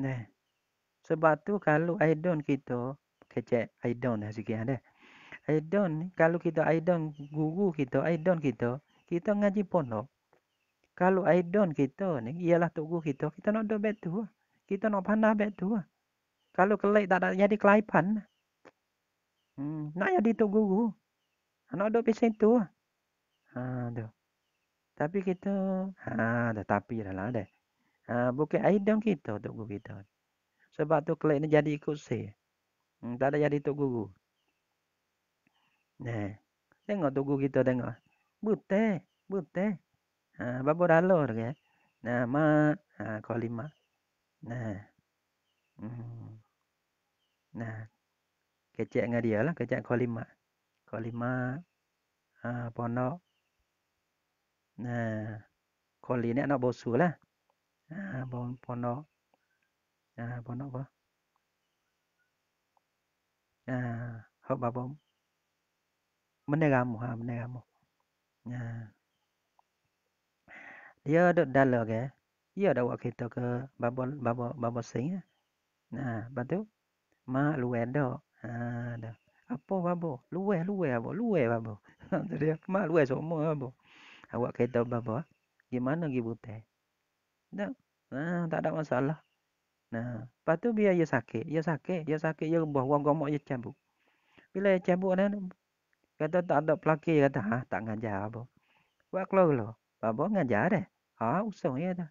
nah sebab tu kalau edon kita kecek edon lah sikit ada edon kalau kita edon guru kita edon kita kita ngaji ponok kalau edon kita ni ialah tok guru kita kita nak do tu, lah. kita nak pandah lah. tu. kalau kelai tak ada jadi kelaipan lah. hmm nak jadi tok guru anak do pesen tu lah Ha tu. Tapi kita ha tu tapi dah lah dah. Ha bukan idam kita tok guru kita. Sebab tu kelas ni jadi ikut se. Hmm, tak ada jadi tok guru. Nah. Tengok tok guru kita tengok. Butek, butek. Ha ah, babo dalo tu ke. Eh? Nah, ma ha ah, kalimah. Nah. Hmm. Nah. Kecek dengan dia lah, kecek kalimah. Kalimah ah, ha ponok. à có lý nó bố xuống là à bọn nó à bọn nó vâng à họ bà bóng mình này gam hả mình này gam à dia được đa lờ kìa dia đâu ở khi tờ cơ bà bọn bà bọn bà bọn xính à bà tiêu mà luen đó à đó apo bà bộ lue lue bà bộ lue bà bộ mà lue số mơ bà bộ awak kata kereta apa? Gimana ah? pergi butai? Tak. Nah, tak ada masalah. Nah, lepas tu biar sakit. Dia sakit. Dia sakit. Dia rebah. Orang gomok dia cabut. Bila dia cabut, ada, kata tak ada pelakir. kata, ha, tak ngajar apa. Buat keluar dulu. Bapak ngajar deh. Ah, ha, usung dia dah.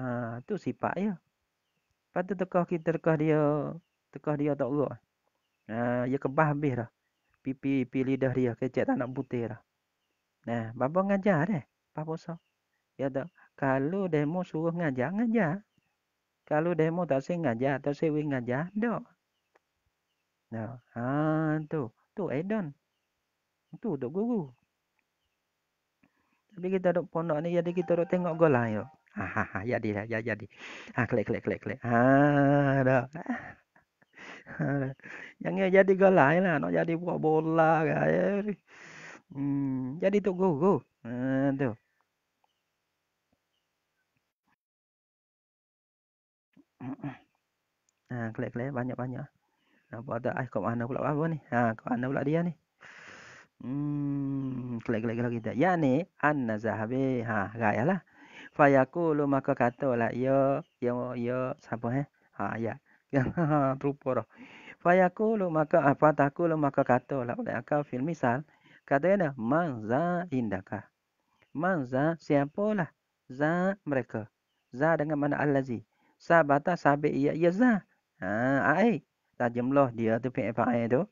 Ha, tu sifat ya. Lepas tu tekah kita tekah dia. Tekah dia tak urut. Ha, dia kebah habis dah. Pipi, pipi lidah dia. Kecek tak nak putih dah. Nah, babo ngajar deh. Babo so. Ya tak. Kalau demo suruh ngajar, ngajar. Kalau demo tak sih ngajar, tak sih wing ngajar. dok. Nah, ha, tu. Tu edon. Tu dok guru. Tapi kita dok pondok ni, jadi kita dok tengok gola yo. Ha, ha, ha, jadi lah, ya, jadi. Ah, klik, klik, klik, klik. Ah, dok. Ha, Yang ni jadi gola ya lah, nak jadi buat bola. Ha, Hmm, jadi ah, tu go go. Ha ah, tu. Ha klik klik banyak-banyak. Apa ah, ada ai eh, kau mana pula apa ni? Ha kau mana pula dia ni? Hmm, klik klik lagi dah. Ya ni anna zahabi. Ha gaya lah. Fa yaqulu maka katolah ya ya ya siapa eh? Ha ya. Ha rupa dah. Fa yaqulu maka apa takulu maka katolah oleh akal fil misal. Kata Katanya dah manza indaka. Manza siapalah? Za mereka. Za dengan mana allazi? Sabata sabi ya ya za. Ha, ai. Tak jumlah dia tu fi'il fa'il tu.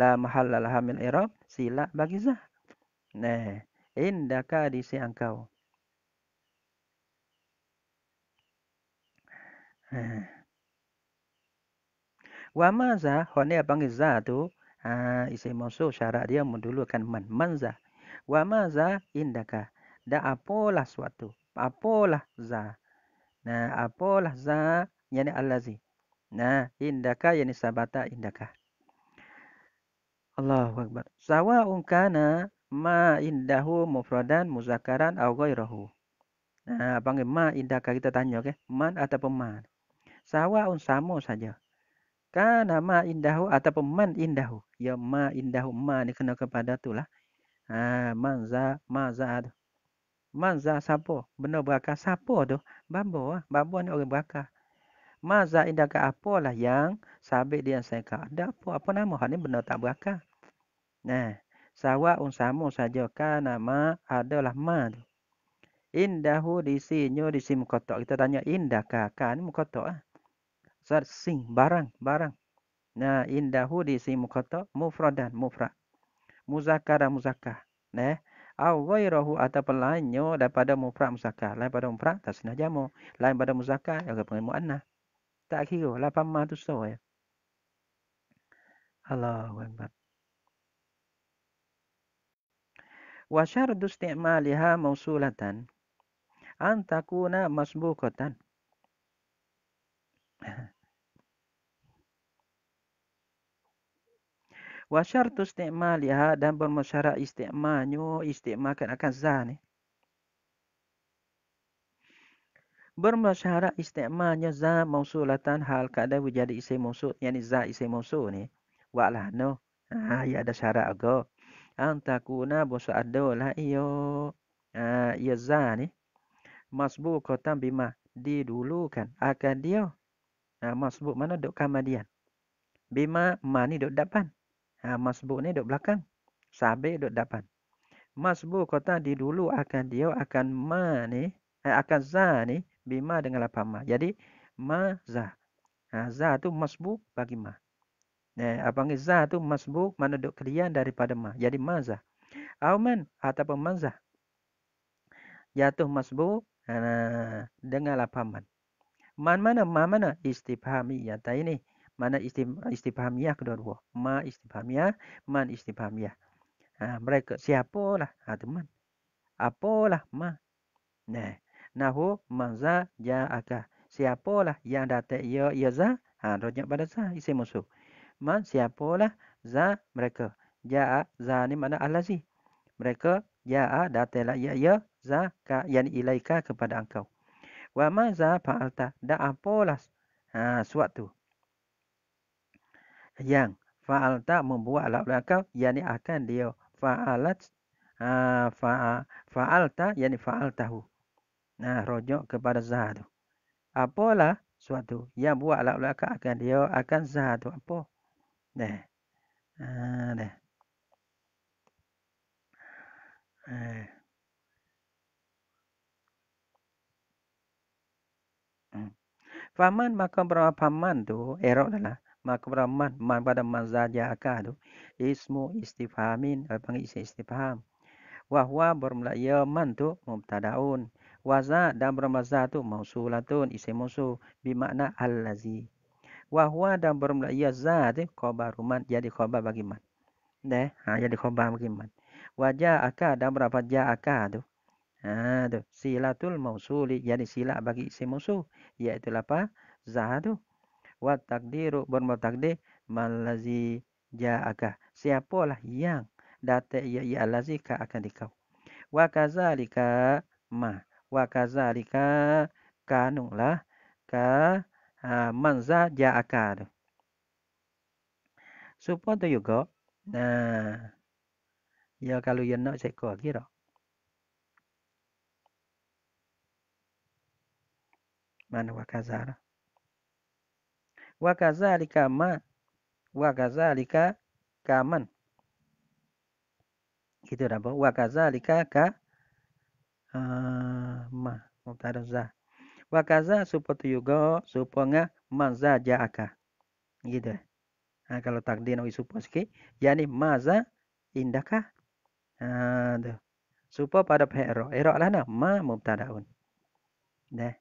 La mahalla la hamil irab sila bagi za. Nah, indaka di si engkau. Ha. Wa maza, hone panggil za tu Ah, isim mausul syarat dia mendulukan man manza wa maza indaka dan apalah suatu apalah za nah apalah za yani allazi nah indaka ni sabata indaka Allahu akbar sawa unkana ma indahu mufradan muzakaran aw ghairahu nah panggil ma indaka kita tanya okay, man ataupun man sawa un sama saja kana ha, ma indahu atau man indahu ya ma indahu ma ni kena kepada tu lah ha manza, manza ma za tu man za siapa benda berakar siapa tu babo ah babo ni orang berakar ma za apa lah yang sabit dia saya kata ada apa apa nama hak ni benda tak berakar nah sawa un sama saja kana ha, ma adalah ma tu indahu di sini di sini kita tanya indaka kan mukotok ah zat sing barang barang nah indahu di si mukhata mufradan mufrad muzakkar dan muzakkar neh au ghairahu ataupun lainnya daripada mufrad muzakkar lain pada mufrad tasnah jamu lain pada muzakkar ya pengen mu muannas tak kira lapan ma tu so ya Allahu akbar wa syartu isti'maliha mausulatan an takuna wa syartu ya dan bermasyarat istimanyo istimakan akan zah ni bermasyarat istimanyo zah mausulatan hal kada wujud isim mausul yani zah isim mausul ni wala no ha ya ada syarat ago antakuna bosu adola iyo uh, ha, ya za ni masbu kota bima di dulu kan akan dia uh, masbu mana dok kamadian bima mani dok dapan? ha, masbuk ni duduk belakang. Sabik duduk depan. Masbuk kata di dulu akan dia akan ma ni. Eh, akan za ni. Bima dengan lapan ma. Jadi ma za. Ha, za tu masbuk bagi ma. Eh, apa ni za tu masbuk mana duduk kelian daripada ma. Jadi ma za. Auman ataupun manzah. Jatuh masbuk ah, dengan lapan man. Man mana? Ma mana? Istifahami yata ini mana istifhamiyah kedua-dua. Ma istifhamiyah, man istifhamiyah. Ha, mereka siapalah ha, teman. Apalah ma. Nah, nahu manza ja'aka. Siapalah yang datang ya ya za? Ha, rujuk pada za isim mausuf. Man siapalah za mereka. Ja'a za ni mana allazi. Mereka ja'a datanglah ya ya za ka yani ilaika kepada engkau. Wa ma za fa'alta? Da apalah? Ha, suatu yang fa'al tak membuatlah oleh engkau yakni akan dia fa'alat ha, fa'al fa tak yakni fa'al tahu nah rojok kepada zahar tu apalah suatu yang buat oleh engkau akan dia akan zahar apa nah ah nah ha. Hmm. Faman maka berapa faman tu erok adalah makmuraman man pada man zaja akah tu ismu istifhamin apa eh, panggil isi istifham wa huwa bermula ia man tu mubtadaun Waza dan bermula za tu mausulatun isi mausul bi makna allazi wa dan bermula ia za tu khabar man jadi khabar bagi man deh ha jadi khabar bagi man wa ja akah dan berapa ja akah tu ha tu silatul mausuli jadi silat bagi isi mausul iaitu apa za tu wa takdiru bermakna takdir malazi ja'aka siapalah yang datang ya ya allazi ka akan dikau wa kazalika ma wa kazalika kanunglah ka ha, manza ja'aka supo tu juga nah ya kalau ya nak seko kira mana wa kazalika wa kazalika ma wa kazalika kaman gitu dah bu wa kazalika ka uh, ma mubtada wa kaza supotu yugo suponga maza aka gitu nah, kalau takdir wi suposki yakni maza indakah nah, supo pada ero ero lah nah ma mubtadaun deh.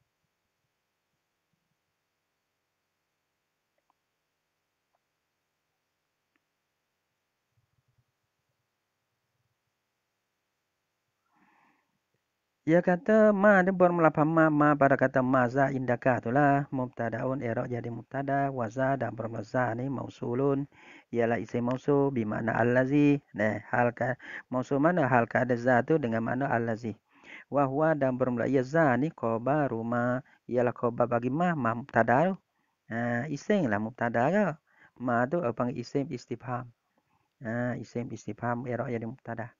Ia kata ma dia bermulafam ma ma pada kata maza indaka itulah mubtadaun erok jadi mubtada waza dan bermaza ni mausulun ialah isim mausul bi makna allazi nah hal ka mausul mana hal ka ada za tu dengan makna allazi wa huwa dan bermula ya za ni qoba ruma ialah qoba bagi ma ma mubtada tu ah, isim lah mubtada ke ma tu apa panggil isim istifham ah uh, isim istifham erok jadi mubtada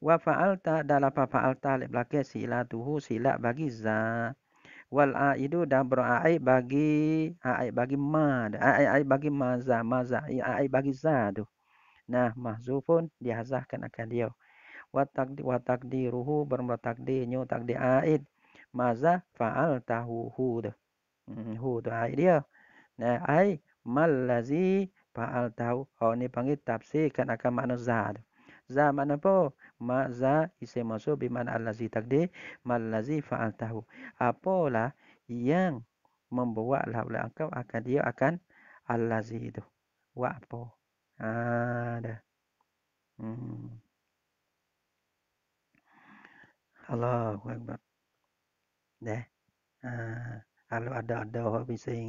wa fa'alta dalam pa fa'alta li belaka sila tuhu sila bagi za wal aidu da bra'ai bagi ai bagi ma ai ai bagi ma za ma za ya, ai bagi za tu nah mahzufun dihazahkan akan dia wa takdi wa takdiruhu bermula takdi nyu takdi aid maza fa'al tahu hmm, hu tu hu tu ai dia nah ai mallazi fa'al tahu oh ni panggil tafsir kan akan makna za tu za mana apa? Ma za isim mausul bi mana allazi takdir mal ladzi fa'altahu. Apalah yang membawa lah oleh engkau akan dia akan allazi itu. Wa apa? Ada. Ha, hmm. Allahu akbar. Dah. Ah, kalau ada ada orang bising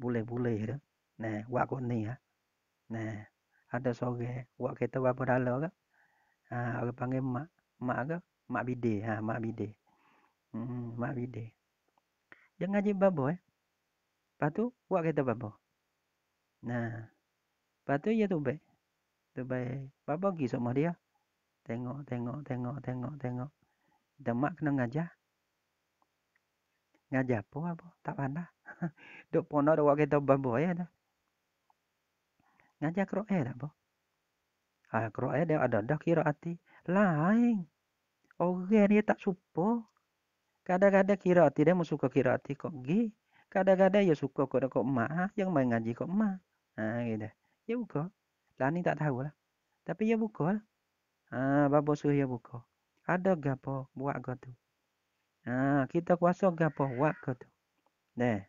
boleh-boleh dah. Nah, wa kon ni ha. Ya. Nah, ada sore, wa kita wa berdala ke? Ha, orang panggil mak. Mak ke? Mak bide. Ha, ah, mak bide. Hmm, mak bide. Dia ngaji babo eh. Lepas tu, buat kereta babo. Nah. Lepas tu, dia tubek. Tubek. Babo pergi semua dia. Tengok, tengok, tengok, tengok, tengok. Dan mak kena ngajar. Ngajar apa apa? Tak pandai. Duk pun nak buat kereta babo ya. Eh, ngajar kro eh tak apa? Ha, kerok ayat dia ada dah kira hati. Lain. Orang dia tak suka. Kadang-kadang kira hati dia suka kira hati kok gi. Kadang-kadang dia suka kok kok mak ha, yang main ngaji kok mak. Ha gitu. Ya buka. Lani tak tahu lah. Tapi ya buka lah. Ha babo suruh ya buka. Ada gapo buat ke tu. Ha kita kuasa gapo buat ke tu. Nah.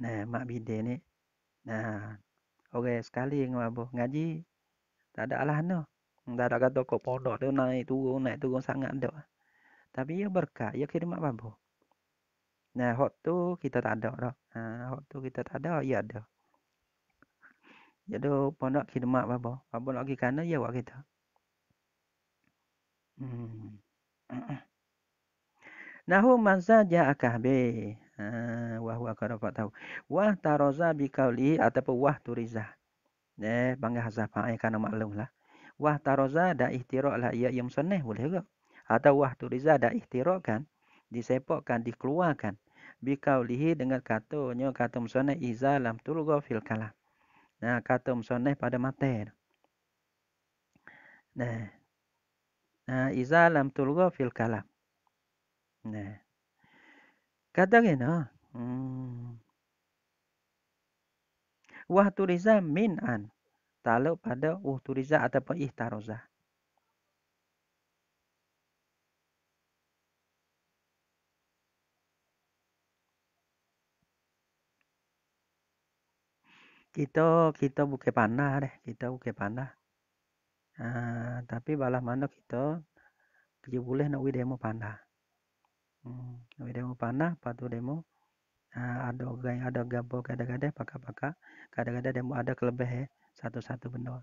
Nah mak bide ni. Nah Orang sekali yang apa? Ngaji. Tak ada alah no. Hmm, tak ada kata kok pondok tu naik turun, naik turun sangat tak. Tapi ia ya berkah, ia ya kirim apa Nah, hot tu kita tak ada dah. Ha, hot tu kita tak ada, ia ya ada. Jadi pondok kirimak apa apa. Apa nak pergi kana ia buat kita. Hmm. Nahu mansa ja'aka bih wah wah karafat tahu. Wah taroza bi atau ataupun wah turizah. Eh, bangga hazah fa'ai eh, kerana maklum lah. Wah taroza da ihtirak lah ia yang seneh boleh ke? Atau wah turiza da ihtirak kan? Disepokkan, dikeluarkan. Bi Bikaulihi dengan katanya kata musanah iza lam tulga fil kalam. Nah, kata musanah pada mater. Nee, nah iza lam tulga fil kalam. Nah, Katakena, wah hmm, turiza min an, taluk pada wah turiza ataupun ihtaroza. Kita kita buka panah deh, kita buka panah. Ah, tapi balah mana kita, kita boleh nak wih demo panah. Hmm. Bila mu panah, patu demo. dia mu uh, ada orang ada gambar kadang-kadang pakar-pakar. Kadang-kadang dia ada kelebihan eh, satu-satu benda.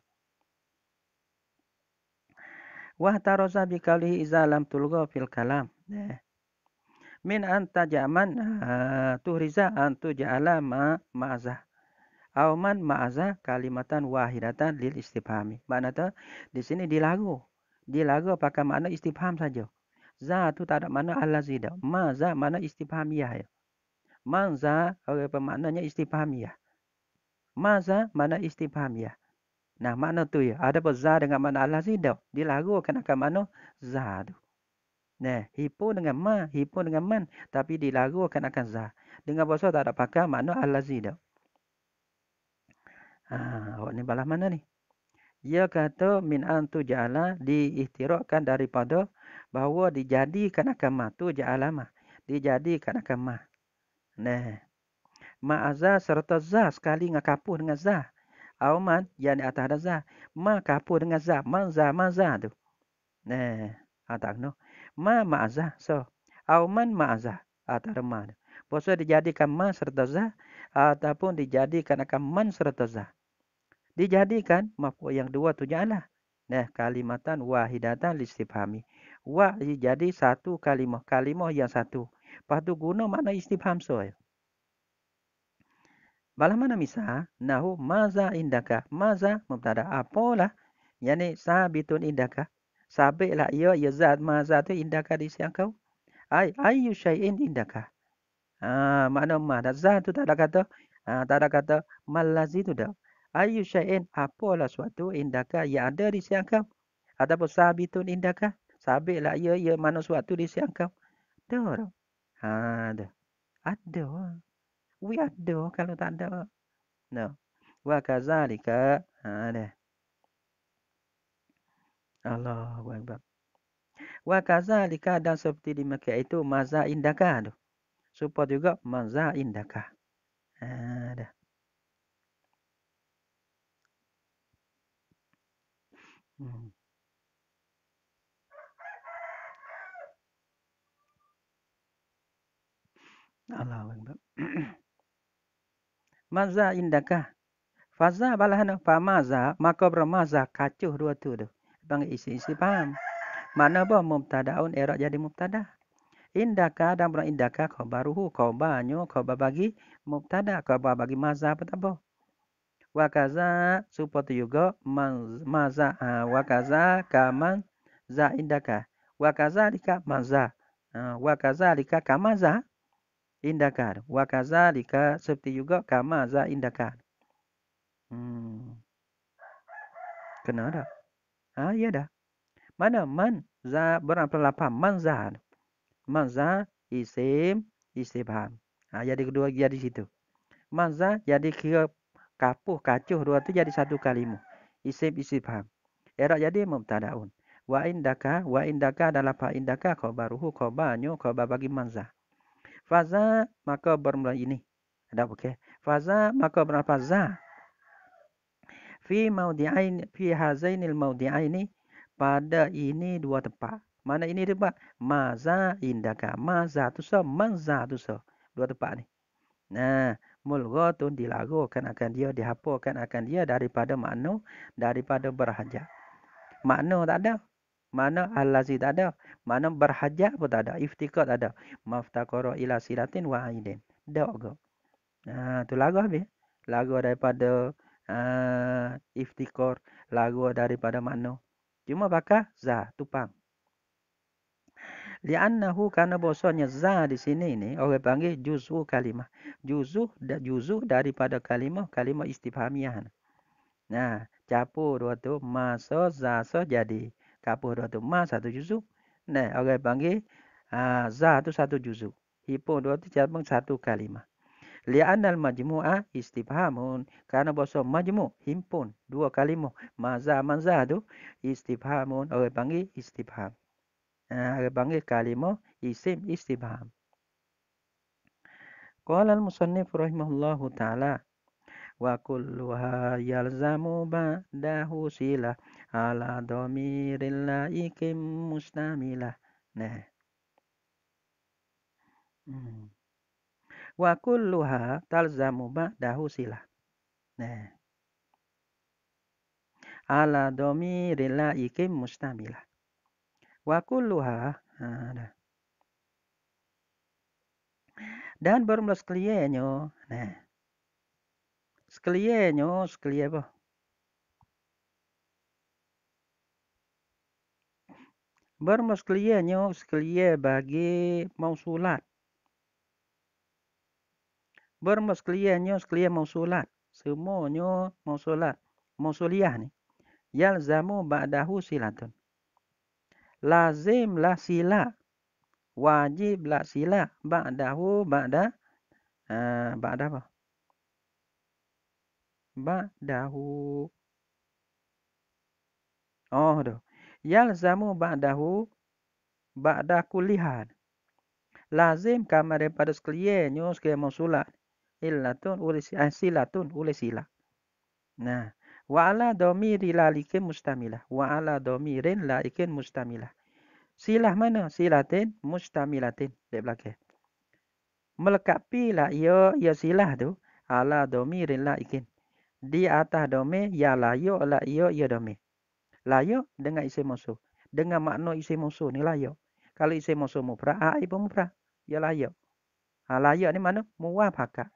Wah tarosa bi kaulihi iza lam fil kalam. Eh. Min anta jaman ah, tu riza antu ja'ala ma ma'za. Auman ma'za kalimatan wahidatan lil istibhami. Mana tu di sini dilagu. Dilagu pakai mana istibham saja. Za tu tak ada makna al-lazi dah. Ma za makna istifahamiyah ya. Man za maknanya istifahamiyah. Ma za makna istifahamiyah. Nah makna tu ya. Ada apa za dengan makna al-lazi dah. lagu akan akan makna za tu. Nah, hipo dengan ma, hipo dengan man. Tapi lagu akan akan za. Dengan bahasa tak ada pakai makna al-lazi dah. Ha, ah, ni balah mana ni? Ya kata min antu ja'ala diihtirakkan daripada bahawa dijadikan akan mah tu je alamah dijadikan akan mah nah ma azza serta za sekali dengan kapuh dengan za Aman yang di atas ada za ma kapuh dengan za man za ma za tu nah atak ha, no ma ma azza so Aman ma azza atar ma Bosa dijadikan ma serta za ataupun dijadikan akan man serta za dijadikan mafu yang dua tu jalah nah kalimatan wahidatan listifhami wa jadi satu kalimah. Kalimah yang satu. Patu tu guna makna istifham soal. Balah mana misa? Nahu maza indaka. Maza mubtada apalah. Yani sabitun indaka. Sabitlah ia ya zat maza tu indaka di siang kau. Ay, ayu syai'in indaka. Ha, mana mana zat tu tak ada kata. Ha, tak ada kata malazi tu dah. Ayu syai'in apalah suatu indaka yang ada di siang kau. Ataupun sabitun indaka. Sabik lah. Ya, ya. Mana suatu dia siangkan. Ada orang. Ha, ada. Ada. We ada kalau tak ada. No. Wa kazalika. Ha, ada. Allah wabarakatuh. Wa kazalika dan seperti di Mekah itu mazah indaka tu. Supa juga mazah indaka. Ada. Hmm. Allah Akbar. Maza indakah? Faza balahan fa maza maka bermaza kacuh dua tu tu. Bang isi-isi paham. Mana apa mubtadaun erak jadi mubtada. Indaka dan bukan indaka khabaruhu khabanyo khabar bagi mubtada khabar bagi maza apa tak Wakaza support juga maza ha, wakaza kaman za indaka. Wakaza lika maza. Ha, wakaza lika kamaza indakar. Wa kazalika seperti juga kama za indakar. Hmm. Kena dah. Ha, ya dah. Mana man za berapa lapan? Man za. Man za isim istifham. Ha, jadi kedua jadi situ. Man za jadi kira kapuh kacuh dua tu jadi satu kalimah. Isim istifham. Erak jadi mubtadaun. Wa indaka wa indaka adalah fa indaka khabaruhu khabanyu khabar bagi manzah. Faza maka bermula ini. Ada apa okay. Faza maka bermula faza. Fi maudi'ain fi hazainil maudi'aini pada ini dua tempat. Mana ini tempat? Maza indaka. Maza tu so, manza tu so. Dua tempat ni. Nah, mulgo tu dilagukan akan dia, dihapuskan akan dia daripada makna, daripada berhajat. Makna tak ada. Mana al-lazi tak ada. Mana berhajat pun tak ada. Iftikat tak ada. Maftakoro ila silatin wa aidin. Dok ke. Ha, ah, tu lagu habis. Ya? Lagu daripada uh, ah, iftikor. Lagu daripada mana? Cuma pakai za, tupang. Liannahu karena bosonya za di sini ini orang panggil juzu kalimah. Juzu da, juzu daripada kalimah kalimah istifhamiah. Nah, capur dua tu masa za jadi kapur dua tu ma satu juzu. Nah, orang panggil uh, za tu satu juzu. Hipo dua tu cabang satu kalimah. Li'anal majmu'a istifhamun. Karena bosom majmu' himpun. Dua kalimah. Maza manza tu istifhamun. Orang panggil istifham. Uh, ha, orang panggil kalimah isim istifham. Qala al-musannif rahimahullahu ta'ala. Wa kulluha yalzamu ba'dahu silah. ala domiril laikim mustamilah nah hmm. wa kulluha talzamu ba'dahu silah nah ala domiril laikim mustamilah wa kulluha dan bermulas klienyo nah sekaliannya bermusklianya sekalian bagi mau solat bermusklianya sekalian mau solat semuanya mau solat mau suliah ni yalzamu ba'dahu silatun lazimlah sila wajiblah sila ba'dahu ba'da uh, ba'da apa ba'dahu oh aduh yalzamu ba'dahu ba'da kulihan lazim kama daripada sekaliannya sekali musulat illatun uli eh, silatun uli sila nah wa ala domiri ikin mustamilah wa ala domirin ikin mustamilah silah mana silatin mustamilatin di belakang melekapi lah ia ia silah tu ala domirin ikin. di atas domi ya la yo la yo ya domi layak dengan isi musuh. Dengan makna isi musuh ni layak. Kalau isi musuh mubra, ai ah, pun mubra. Ya layak. Ha, layak ni mana? Muah pakak.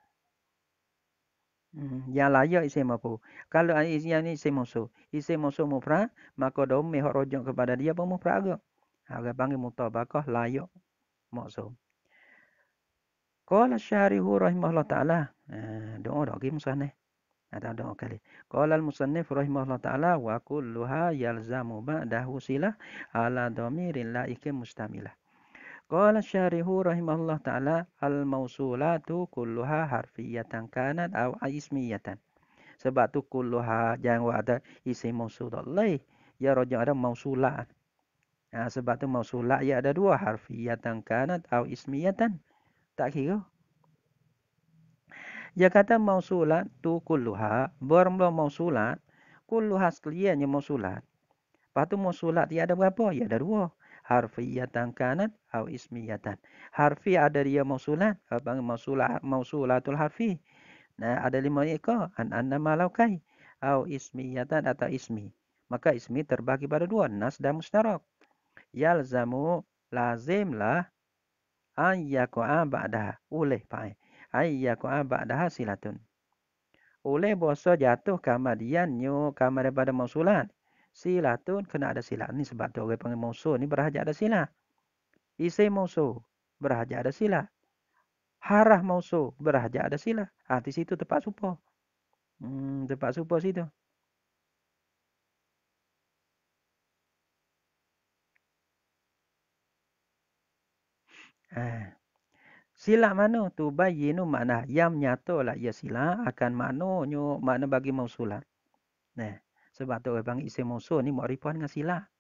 Hmm, yang layak isi mampu. Kalau isi yang ni isi musuh. Isi musuh mubra, maka domi yang rojok kepada dia pun mubra agak. Agak ha, panggil mutabakah layak maksum. Qala syarihu rahimahullah ta'ala. Ha, doa doa kita musuh ada dua kali. Qala al-musannif rahimahullah taala wa kulluha yalzamu ba'dahu silah ala dhamirin la'ik mustamilah. Qala syarihu rahimahullah taala al-mausulatu kulluha harfiyatan kanat aw ismiyatan. Sebab tu kulluha jangan buat ya ada isi mausul lain. Ya rajin ada mausulah. Ha, sebab tu mausulah ya ada dua harfiyatan kanat aw ismiyatan. Tak kira. Dia kata mausulat tu kulluha. Bermula mausulat. Kulluha sekalian yang mausulat. Lepas tu mausulat dia ada berapa? Ya ada dua. Harfiyatan kanat atau ismiyatan. Harfi ada dia mausulat. Apa yang mausulat? Mausulatul harfi. Nah, ada lima ekor. An-anna malaukai. Atau ismiyatan atau ismi. Maka ismi terbagi pada dua. Nas dan mustarak. Yalzamu lazimlah. An yaku'a ba'dah. Uleh pa'in ayyakua ba'dah silatun. Oleh bahasa jatuh kamadiannya kamar daripada mausulan. Silatun kena ada silat. ni sebab tu orang panggil mausul ni berhaja ada silat. Isi mausul berhaja ada silat. Harah mausul berhaja ada silat. Ha, di situ tempat supa. Hmm, tempat supa situ. Ah. Ha. Silap mana tu bayi nu makna yang menyata lah ia ya silap akan makna nyu makna bagi mausulah. Nah, sebab tu orang panggil isim mausul ni makrifah dengan silap.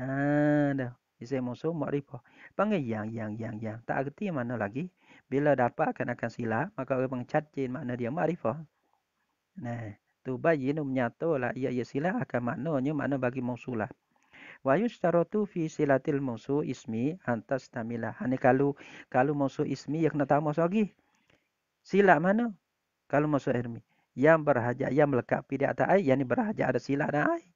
Ha, ah, dah. Isim mausul makrifah. Panggil yang yang yang yang. Tak erti mana lagi. Bila dapat akan akan silap, maka orang panggil cacin makna dia makrifah. Nah, tu bayi nu menyata lah ia ya, ia ya silap akan maknanya makna bagi mausulah wa yushtarotu fi silatil musu ismi antas tamila hani kalu kalu musu ismi yang nak tahu lagi sila mana Kalu musu ermi yang berhajat yang melekat pada atas air yang ni berhajat ada sila ada air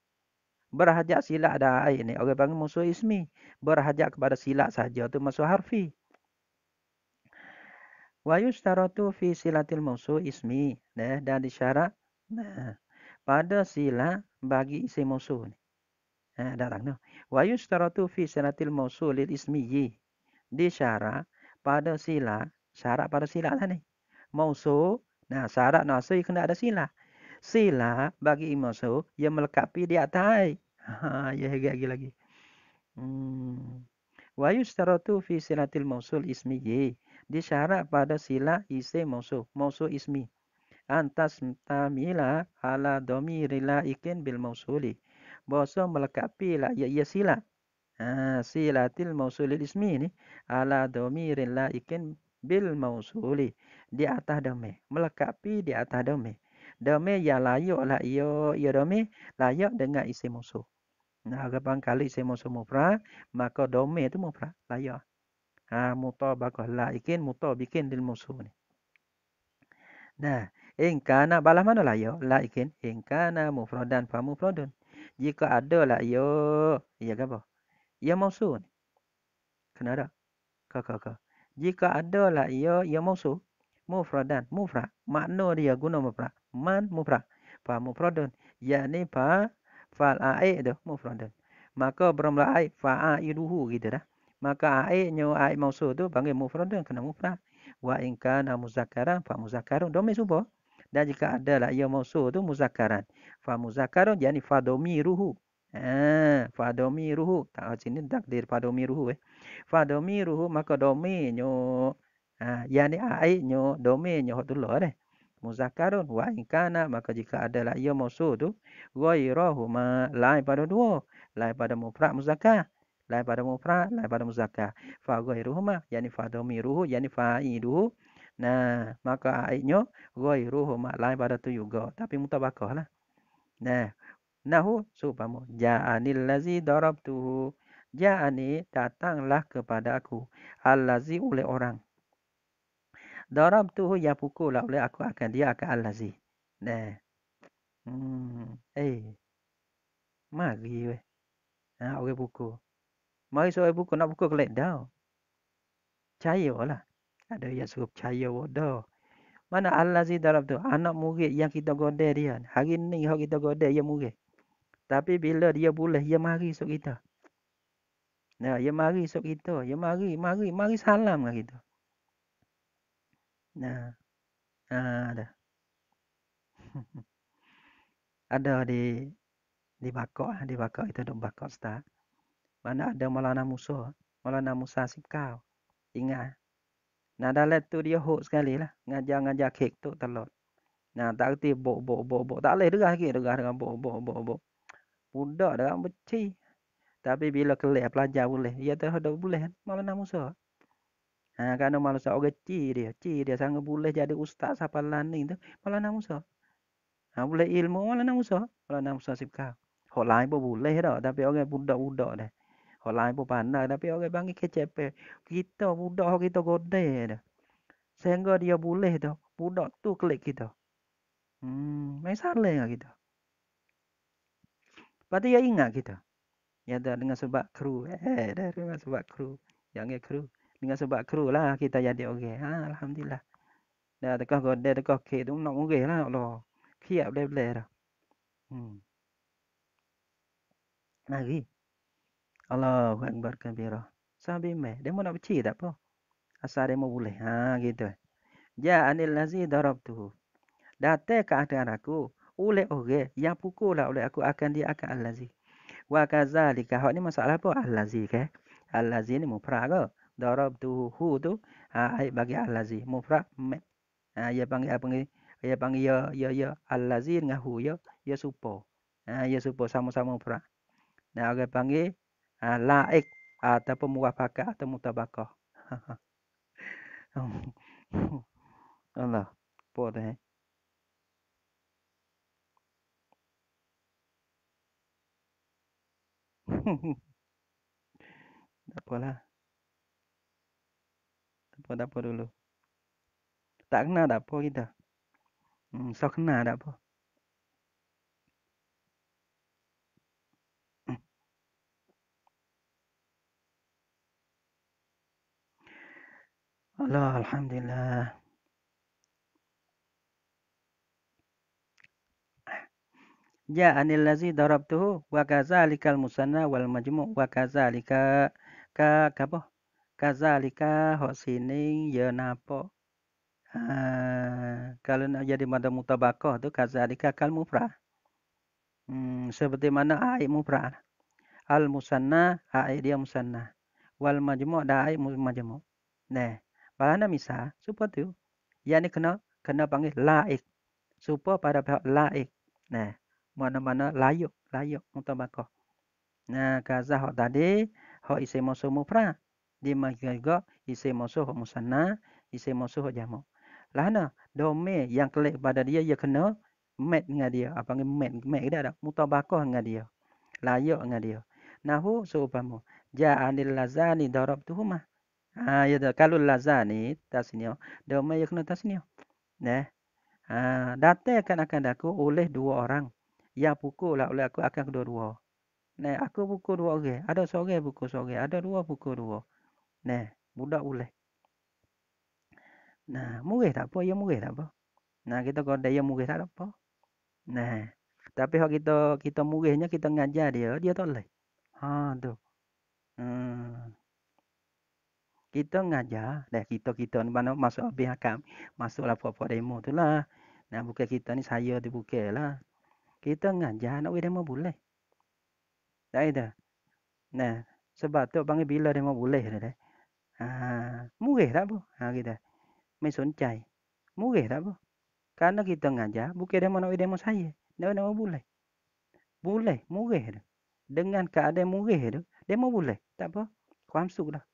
berhajat sila ada air ni orang panggil musu ismi berhajat kepada sila saja tu musu harfi wa yushtarotu fi silatil musu ismi nah dan disyarat nah pada sila bagi isi musuh ni. Ha, datang tu. Wa yustaratu fi sanatil mausulil di Disyarat pada sila, syarat pada sila lah ni. Mausul, nah syarat nasi kena ada sila. Sila bagi imusul yang melekapi di atas. Ha, ya lagi lagi. Hmm. Wa yustaratu fi sanatil mausul di Disyarat pada sila isi mausul, mausul ismi. Antas tamila ala domirila ikin bil mausulih bahasa melekapi lah ya ya sila. Ha, ah, sila til mausulil ismi ni ala domirin la ikin bil mausuli di atas dome melekapi di atas dome dome ya layak lah ya ya dome layak dengan isi mausul nah gabang kali isi mausul mufra maka dome tu mufra layak ha muta bakah la ikin muta bikin dil mausul ni nah ingkana balah mana layak la ikin ingkana mufradan fa mufradun jika ada lah ya. Ya apa? Ya mausu. Kena ada. Ka ka ka. Jika ada lah ya ya mausu. Mufradan. Mufra. Makna dia guna mufra. Man mufra. Fa mufradun. Ya ni fa fal ai tu mufradun. Maka bermula ai fa aiduhu gitu dah. Maka ai-nya ai mausu tu panggil mufradun kena mufra. Wa in kana muzakkaran fa muzakkarun. Domain sumpah dan jika ada lah ia mausul tu muzakaran fa muzakaron yani fa ruhu ah fa ruhu tak sini takdir fa ruhu eh fa ruhu maka domi nyo ah yani ai nyo domi nyo hatullah eh muzakaron wa in kana maka jika ada lah ia mausul tu ghairahu ma lain pada dua lain pada mufrad muzakkar lain pada mufrad lain pada muzakkar fa ghairuhuma yani fa ruhu yani fa'iduhu Nah, maka ayatnya roi ruhu mak pada tu juga. Tapi mutabakah lah. Nah, nahu supamu. Ja'anil lazi darab tuhu. Ja'ani datanglah kepada aku. Al-lazi oleh orang. Darab tuhu ya pukul lah oleh aku akan dia akan al-lazi. Nah. Hmm, eh. Mari weh. Ha, orang pukul. Mari seorang pukul nak pukul keledau. Cahaya ada yang suruh percaya bodoh. Mana Allah lazi darab tu? Anak murid yang kita goda dia. Hari ni kalau kita goda dia murid. Tapi bila dia boleh, dia mari sok kita. Nah, dia mari sok kita. Dia mari, mari, mari salam dengan kita. Nah. Ah, ada. ada di di bakok, di bakok itu dok bakok star. Mana ada Maulana Musa, Maulana Musa kau Ingat, Nah dalam tu dia hot sekali lah. Ngajar-ngajar kek tu telur. Nah tak kerti bok bok bok bok. Tak boleh derah lagi derah dengan bok bok bok bok. Budak dah kan, benci. Tapi bila kelih pelajar boleh. Dia tak ada boleh. Kan, malah nak musuh. Ha, kerana malah seorang kecil dia. Cik dia sangat boleh jadi ustaz sampai lanin tu. Malah nak musuh. Ha, boleh ilmu malah nak musuh. Malah nak musuh sifkah. Hot lain pun boleh dah. Tapi orang budak-budak dah. Orang lain pun pandai tapi orang panggil kecep. Kita budak kita godai dah. Sehingga dia boleh tu, budak tu klik kita. Hmm, main salah dengan kita. Lepas tu dia ingat kita. Ya dah dengan sebab kru. Eh, eh dah dengan sebab kru. Yang dia kru. Dengan sebab kru lah kita jadi orang. Ha, Alhamdulillah. Dah tekah godai, tekah kek tu nak murah lah Allah. Kiap boleh-boleh dah. Hmm. Mari. Nah, Allahu Akbar kabirah. Sabi me, Dia mau nak beci tak apa. Asal dia mau boleh. Ha gitu. Ja ya, anil lazi darab tuhu. Date keadaan aku. Oleh orang okay. yang pukul lah oleh aku akan dia akan al-lazi. Wa kazalika. Hak ni masalah apa? Al-lazi ke? Al-lazi ni mufra ke? Darab tuhu hu tu. Ha, bagi al-lazi. Mufra meh. Ha, ia panggil apa ni? Ia panggil ya, ya, ya. Al-lazi dengan hu ya. Ya supo. Ha, ya supo sama-sama mufra. Nah, orang okay, panggil ha, ah, laik ataupun murah pakat atau mutabakah. Allah, boleh. Eh? tak apalah. Tak apa, tak apa dulu. Tak kena tak apa kita. Hmm, so kena tak apa. Allah alhamdulillah. Ya anil lazi darab tuh, wakazalika musanna wal majmu wa kazalika ka kapo kazalika ho sining ya napo kalau nak jadi mata mutabakoh tu kazalika kal mufra hmm, seperti mana ai mufra al musanna ai dia musanna wal majmu da ai majmu nah mana misa? Supa tu. Yang ni kena kena panggil laik. Supa pada pihak laik. Nah, mana-mana layuk, layuk untuk bako. Nah, kaza hok tadi hok isi moso mufra. Di majuga isi moso hok musanna, isi moso hok jamak. Lahana dome yang kelek pada dia ia kena met dengan dia. Apa ah, panggil met? Met dia ada mutabako dengan dia. Layuk dengan dia. Nahu seupamu. Ja'anil lazani darab tuhumah. อ่าเดี๋ยวการุลาซานี่ตัสเนียวเดี๋ยวไม่ยกนั่นตัสเนียวนะอ่าดัตเต้กันอาการดักกูโอเล่ดัวอรังยาปุกูละโอเล่กูอาการดัวดัวนะอากูปุกูดัวโอเคอาดอสโอเคปุกูสโอเคอาดอดัวปุกูดัวนะบุดะโอเล่นะมุเกตับปอยมุเกตับปอนะกิโตก็ได้ยมุเกตับปอนะแต่พอกิโตกิโตมุเกเนี่ยกิโตงานยาเดียวเดียวต้นเลยฮะดูอืม kita ngajar dah kita kita ni mana masuk habis akam masuklah puak-puak demo tu lah nak buka kita ni saya tu buka lah kita ngajar nak buat demo boleh tak ada nah sebab tu panggil bila demo boleh dah dah ha murah tak apa ha kita mai soncai murah tak apa karena kita ngajar buka demo nak buat demo saya nak demo boleh boleh murah dah dengan keadaan murah tu demo boleh tak apa kuamsuk dah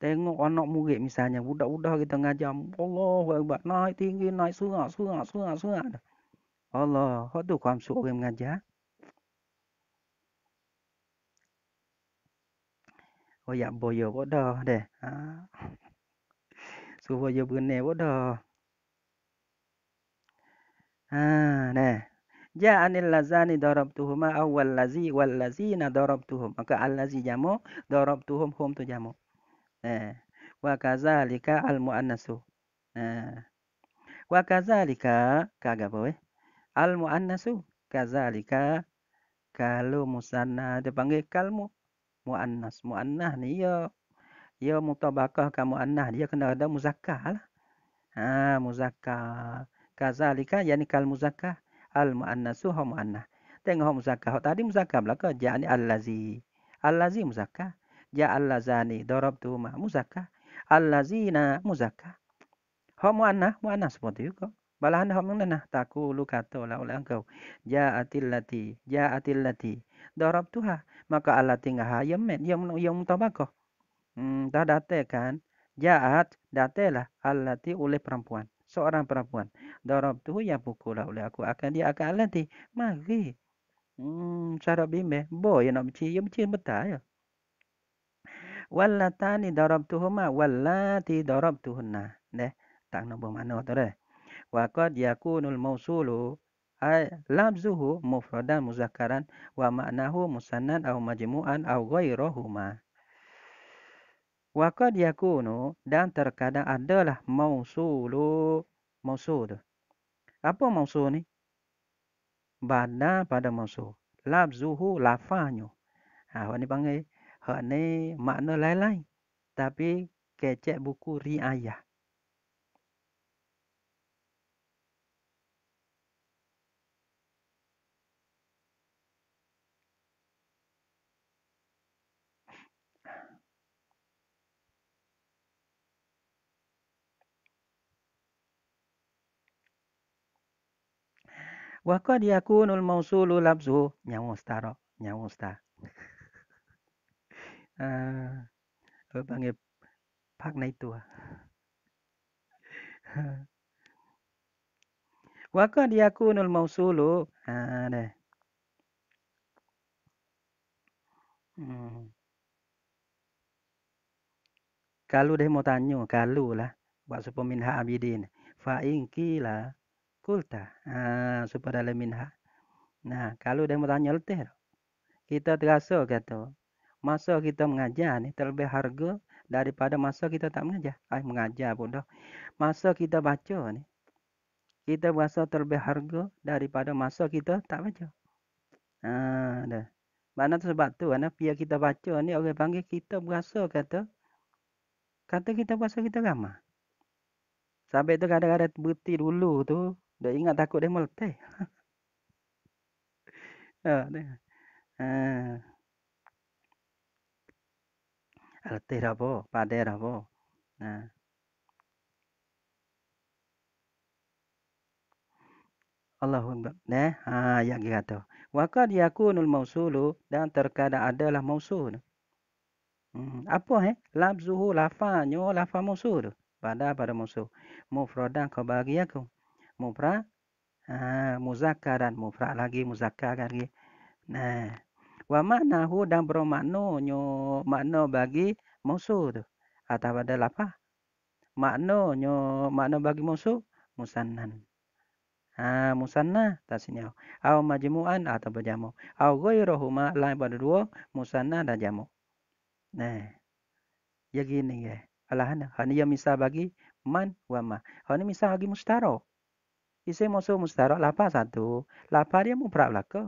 Tengok anak murid misalnya. Budak-budak kita ngajar. Allah akbar. Naik tinggi. Naik surat. Surat. Surat. Surat. Allah. Kau tu kau masuk orang mengajar. Oh ya boyo kau dah deh. Ha. Suruh boyo berenai kau dah. Ha. Deh. Ja anil lazani darabtuhuma awal lazi wal lazina darabtuhum. Maka al lazi jamu. Darabtuhum. Hum tu jamu. Eh, wa kazalika al muannasu eh, wa kazalika kaga boe al muannasu kazalika kalau musanna dia panggil kalmu muannas muannah ni yo yo mutabaqah kamu annah. dia kena ada muzakkar lah ha muzakkar kazalika yani kal muzakkar al muannasu ha muannah tengok muzakkar tadi muzakkar belaka yani allazi allazi muzakkar Ya Allah zani, allazani darabtu ma muzakah. muzakka allazina muzakka ho muanna muanna seperti itu balahan ho mengna nah taqulu kata la ulai engkau ja ya atillati ja ya atillati darabtu ha maka allah tingah ha, yam men yang yam tabako hmm dah date kan ja'at ya datelah allati oleh perempuan seorang perempuan darabtu ya pukulah oleh aku akan dia akan allati maghi hmm cara bimbe bo nak mici yang mici betah ya wallatani darab wallati darabtuhunna neh tak nak buat mana tu deh. wa qad yakunul mausulu ai lafzuhu mufradan muzakkaran wa ma'nahu musannan atau majmu'an aw ghairahuma wa qad yakunu dan terkadang adalah mausulu mausul apa mausul ni badan pada mausul lafzuhu lafanyo ha, Ah, ini panggil Hak ni makna lain-lain. Tapi kecek buku riayah. Wa qad yakunu al-mawsulu labzu nyawu stara nyawu stara เออบางเงพักในตัวว่าก็ดีกูนลมาสูลูอ่าเนี่ยกาลูได้มาตันยูกาลูละว่าสุพมินหาอบิดินฟาอิงกีละกุลตาอ่าสุพดาเลมินหานะกาลูได้มาตันยูเลเตอร์คิดตัดกาโซกันตัว masa kita mengajar ni terlebih harga daripada masa kita tak mengajar. Ay, ah, mengajar pun dah. Masa kita baca ni, kita berasa terlebih harga daripada masa kita tak baca. Ha, dah. Mana tu sebab tu, anak biar kita baca ni, orang panggil kita berasa kata, kata kita berasa kita ramah. Sampai tu kadang-kadang berhenti dulu tu, dah ingat takut dia meletih. ha, dah. Ha. আর হব পাদের হব হ্যাঁ Allah eh ha yang Wakad waqad yakunul mausulu dan terkadang adalah mausul hmm, Apa he? eh lafa lafanyo lafa mausul pada pada mausul mufradan khabariyaku mufra ah, ha, muzakkaran mufra lagi muzakkaran lagi nah wa ma'nahu dan bermakna nyo makna bagi musuh tu atau pada apa makna nyo makna bagi musuh musannan ha musanna ta sini au majmu'an atau berjamu aw au ghairuhuma lain pada dua musanna dan jamu nah ya gini ya alahan hanya ha, yang misal bagi man wa ma hanya misal bagi mustara isi musuh mustara lapa satu lapa dia mubrak prak belaka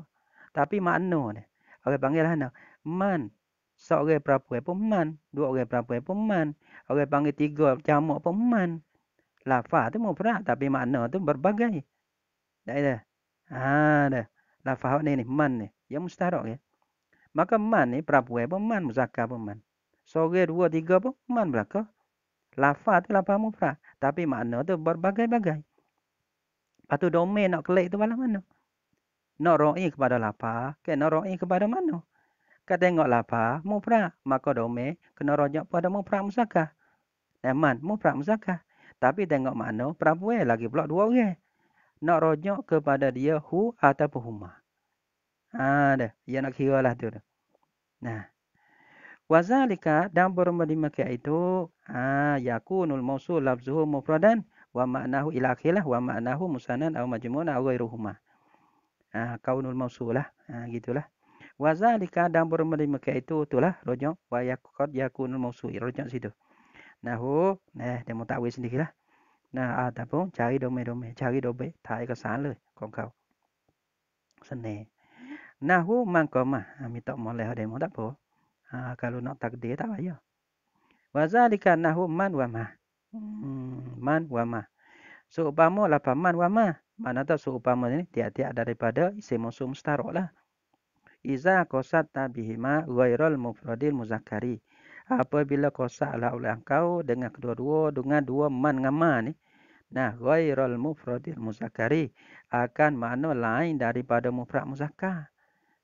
tapi makna ni Orang panggil Hana. Lah man. orang perempuan pun man. Dua orang perempuan pun man. Orang panggil tiga jamak pun man. Lafaz tu mufrad tapi makna tu berbagai. Tak ada. Ha, ada. Lafaz ni ni man ni. Ya mustahrak ya. Maka man ni perempuan pun man, muzakkar pun man. Sore dua tiga pun man belaka. Lafaz tu lafaz mufrad tapi makna tu berbagai-bagai. Patu domain nak klik tu mana mana nak ro'i kepada lapar, ke kan? nak ro'i kepada mana? Kau tengok lapar, mupra, maka dome, kena rojak pada mupra musaka. Eman, mupra musaka. Tapi tengok mana, perempuan lagi pula dua orang. Nak rojak kepada dia hu atau huma. Ha, ada. ia nak kira lah tu. Nah. Wazalika dan bermadima kaya itu. ah yakunul mausul lafzuhu mufradan. Wa maknahu ilakhilah. Wa maknahu musanan au majmun au gairuhumah ha, ah, kaunul mausul lah ah, gitulah wa zalika dan bermakna demikian itu itulah rujuk wa yakad yakunul mausul rujuk situ nahu nah eh, dia mau sendiri lah. nah ataupun ah, cari domain-domain cari domain tak ke sana lah kong kau nahu mangko mah ami tak boleh ada mau tak kalau nak takdir tak ayo. wa zalika nahu man wa so upama lah hmm, man wa mana tahu seumpama ini tiada daripada isim mausul lah. Iza kosat tabihima ghairul mufradil muzakari. Apabila kosaklah oleh engkau dengan kedua-dua dengan dua man ngama ni. Nah, ghairul mufradil muzakari akan mana lain daripada mufrad muzakkar.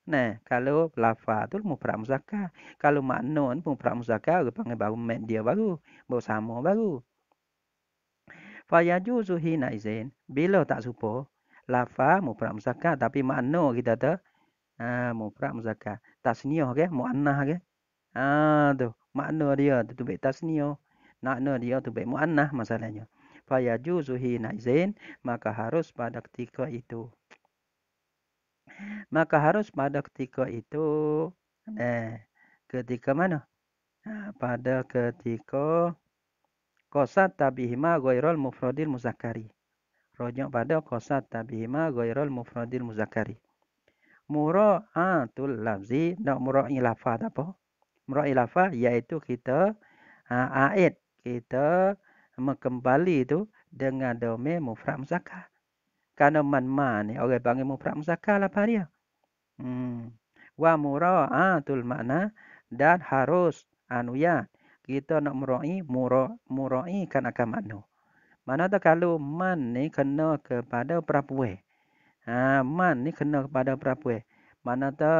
Nah, kalau lafaz tu mufrad muzakkar, kalau mana pun mufrad muzakkar dia panggil baru dia baru, baru sama baru. Fayajuzu hina izin. Bila tak serupa. Lafa mufrad muzakkar. Tapi makna kita tu. Ha, mufrad muzakkar. Tasniah ke? Mu'annah ke? Ha, tu. Makna dia tu tu baik tasniah. Makna dia tu baik mu'annah masalahnya. Fayajuzu hina izin. Maka harus pada ketika itu. Maka harus pada ketika itu. Eh, ketika mana? Ha, pada ketika Kosat tabihima goirol mufradil muzakari. Rojok pada kosat tabihima goirol mufradil muzakari. Muro atul lafzi. Nak muro ilafa apa? Muro ilafa iaitu kita ha, aid. Kita mengembali itu dengan domain mufrad muzakar. Karena man ni orang panggil mufrad muzakar lah paria. Hmm. Wa muro atul makna dan harus anuyat kita nak murai mura murai kan akan makna mana tu kalau man ni kena kepada perapuai ha man ni kena kepada perapuai mana tu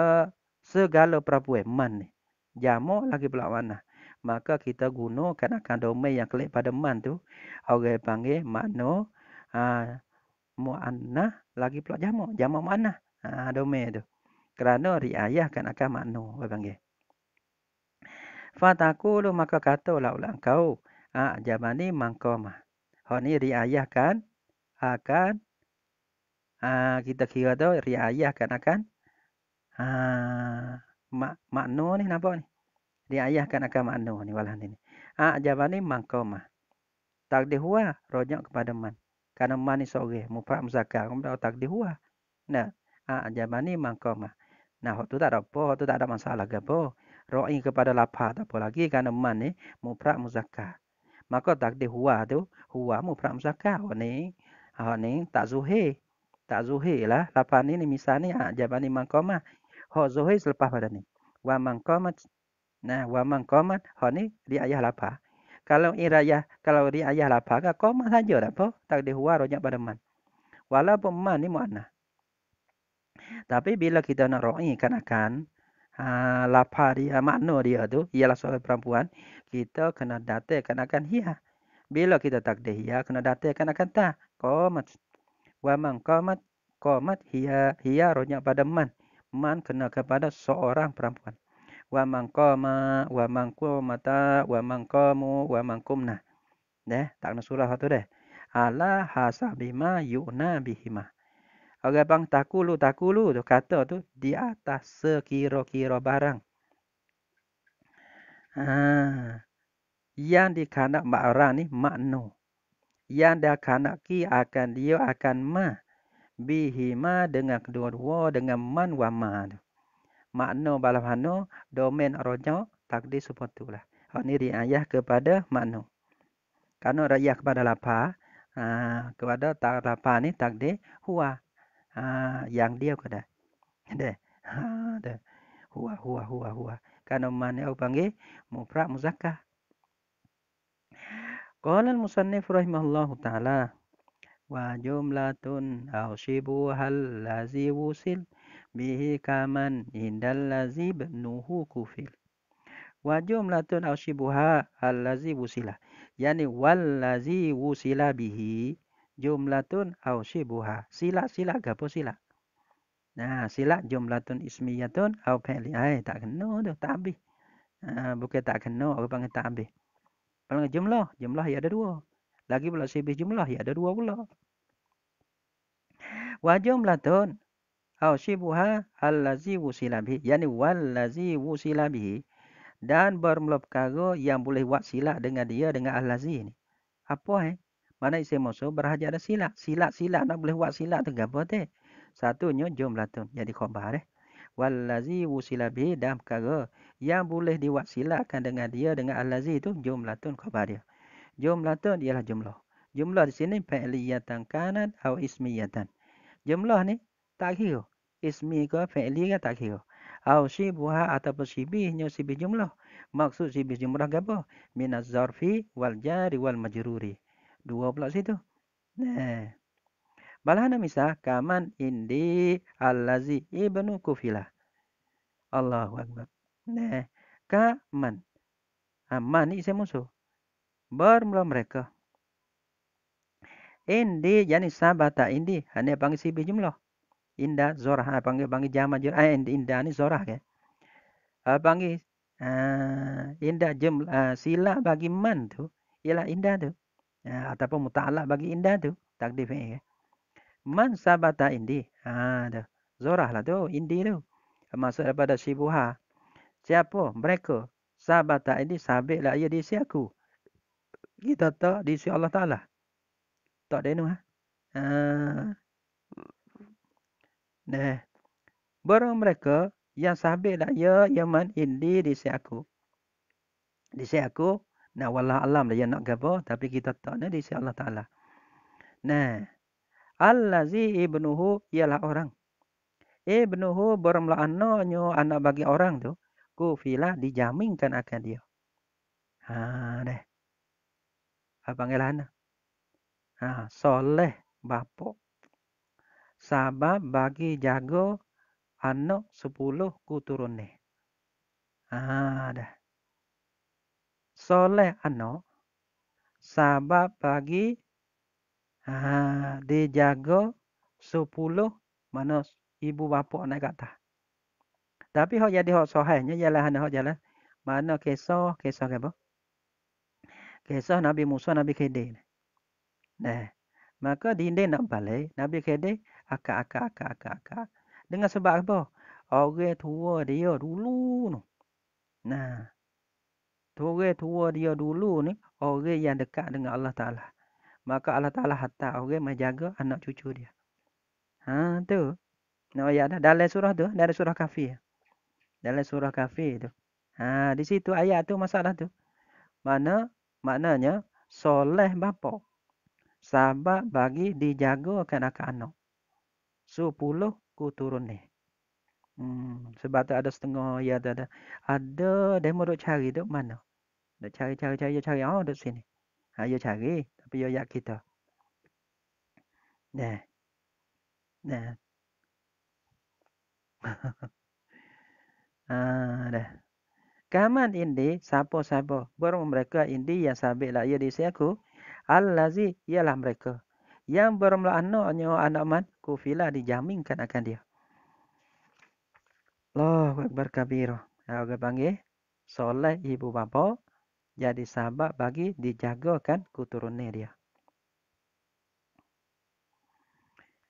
segala perapuai man ni jamo lagi pula mana maka kita gunakan akan domain yang klik pada man tu orang panggil makna ha muannah lagi pula jamo, jamo mana ha domain tu kerana riayah kan akan makna orang panggil Fatakulu maka katalah ulang engkau. Ha, jaman ni mangkoma. Hak ni riayahkan akan ha, kita kira tu riayahkan akan ha, mak, makno ni nampak ni. Riayahkan akan makno ni walah ni. Ha, jaman ni mangkoma. Takdir huwa rojak kepada man. Karena man ni sore. Mufak musakar. Kamu takdir huwa. Nah, ha, jaman ni mangkoma. Nah, waktu tak ada apa. Waktu tak ada masalah ke apa ra'i kepada lapar, tak apa lagi kerana man ni mufrad muzakkar maka takdir huwa tu huwa mufrad muzakkar ha ni ha ni tak zuhir tak zuhir lah lafa ni ni misal ni ha ah, jawab ni mangkoma ha zuhir selepas pada ni wa mangkoma nah wa mangkoma ha ni di ayah lapar. kalau irayah kalau di ayah lapar, ke koma saja tak apa takdir huwa rojak pada man walaupun man ni muannas tapi bila kita nak ra'i kanakan -kan, uh, lapar dia, ah, makna dia tu ialah seorang perempuan, kita kena datakan akan hia. Bila kita tak takde hia, kena datakan akan ta. Qamat. Wa man qamat qamat hia hia ronya pada man. Man kena kepada seorang perempuan. Wa man qama wa man qamata wa man qamu wa man qumna. tak nak surah tu deh. Ala hasabima yu'na bihima. Orang bang takulu takulu tu kata tu di atas sekira-kira barang. Ha. Yang dikanak barang ni makno. Yang dah kanak ki akan dia akan ma. Bihima dengan kedua-dua dengan man wa ma tu. Makno balam hano domain rojo takdir sepatulah. Hak ni riayah kepada makno. Karena riayah kepada lapar. Ah, kepada tak lapar ni takdir huwa ha, yang dia ke dah. Ada. Ha, ada. Hua, hua, hua, hua. Kanu mana yang panggil? Mufra, muzakah. Qala al-musannif rahimahullahu ta'ala. Wa jumlatun awshibu hal lazi Bihi kaman indal lazi benuhu kufil. Wa jumlatun awshibu hal lazi wusilah. wal lazi bihi jumlatun au shibuha. Sila, sila, gapo sila. Nah, sila jumlatun ismiyatun au pe'li. Ay, tak kena tu, tak habis. Uh, bukan tak kena, orang panggil tak habis. Panggil jumlah, jumlah ya ada dua. Lagi pula sibis jumlah, ya ada dua pula. Wa jumlatun au shibuha allazi wusila bihi. Yani wallazi wusila bihi. Dan bermula perkara yang boleh buat sila dengan dia, dengan allazi ni. Apa eh? mana isi mausul berhajat ada sila sila sila nak boleh buat silat tu gapo teh. Satunya jumlah tu jadi khabar eh. Wallazi wusila bi dalam perkara yang boleh diwak silakan dengan dia dengan allazi tu jumlah tu khabar dia. Jumlah tu ialah jumlah. Jumlah di sini fa'liyatan kanat atau ismiyatan. Jumlah ni tak kira. Ismi ke fa'li ke tak kira. Au shibuha ataupun shibihnya shibih jumlah. Maksud shibih jumlah gapo? Minaz zarfi wal jari wal majruri dua pula situ. Nah. Balahana misah kaman indi allazi ibnu kufila. Allahu akbar. Nah, kaman. Aman ha, ini musuh. Bermula mereka. Indi jani sabata indi hanya panggil sibih jumlah. Inda zorah ha, panggil panggil jama jur. Ah eh, indi inda ni zorah ke. Ha, panggil ah, inda jumlah sila bagi man tu. Ialah inda tu ya, ataupun muta'alak bagi indah tu takdir fi'il eh? man sabata indi ha ah, tu zorah lah tu indi tu masuk daripada sibuha siapa mereka sabata indi sabit lah ia di si aku kita tak di si Allah Ta'ala tak ada ni ha? ha ah. Nah, Barang mereka yang sahabat lah ya Yaman indi di si aku. Di si aku Nah, wala alam dia lah nak gapo tapi kita tak ni di Allah Taala. Nah, allazi ibnuhu ialah orang. Ibnuhu bermula anaknya anak bagi orang tu. Kufilah dijaminkan akan dia. Ha, deh. Apa panggil lah anak? Ha, soleh bapak. Sabab bagi jago anak sepuluh kuturun ni. Ha, deh soleh ano sabab bagi ha dijago 10 mano ibu bapa nak kata tapi ho jadi ho sohainya ialah ana hok jalan mano keso kisah apa keso nabi Musa nabi Khidir nah maka dinding nak balik nabi Khidir akak akak akak akak aka. dengan sebab apa orang tua dia dulu nah tua-tua dia dulu ni orang yang dekat dengan Allah Taala. Maka Allah Taala hatta orang menjaga anak cucu dia. Ha tu. Nak ayat dah dalam surah tu, dalam surah Kahfi. Dalam surah Kahfi tu. Ha di situ ayat tu masalah tu. Mana maknanya soleh bapa. Sahabat bagi dijaga kanak-kanak. Sepuluh ku turun ni. Hmm, sebab tu ada setengah ya ada ada. Ada demo cari tu mana? Dia cari cari cari dia cari oh dekat sini. Ha dia cari tapi dia yak kita. Nah. Nah. ah dah. Kaman Indi siapa-siapa burung mereka Indi yang sabit lah ya di sini aku. Al-lazi ialah mereka. Yang bermula anaknya anak man kufila dijaminkan akan dia. Allahu wakbar kabiro. Aku panggil. Soleh ibu bapa jadi sahabat bagi dijagakan keturunan dia.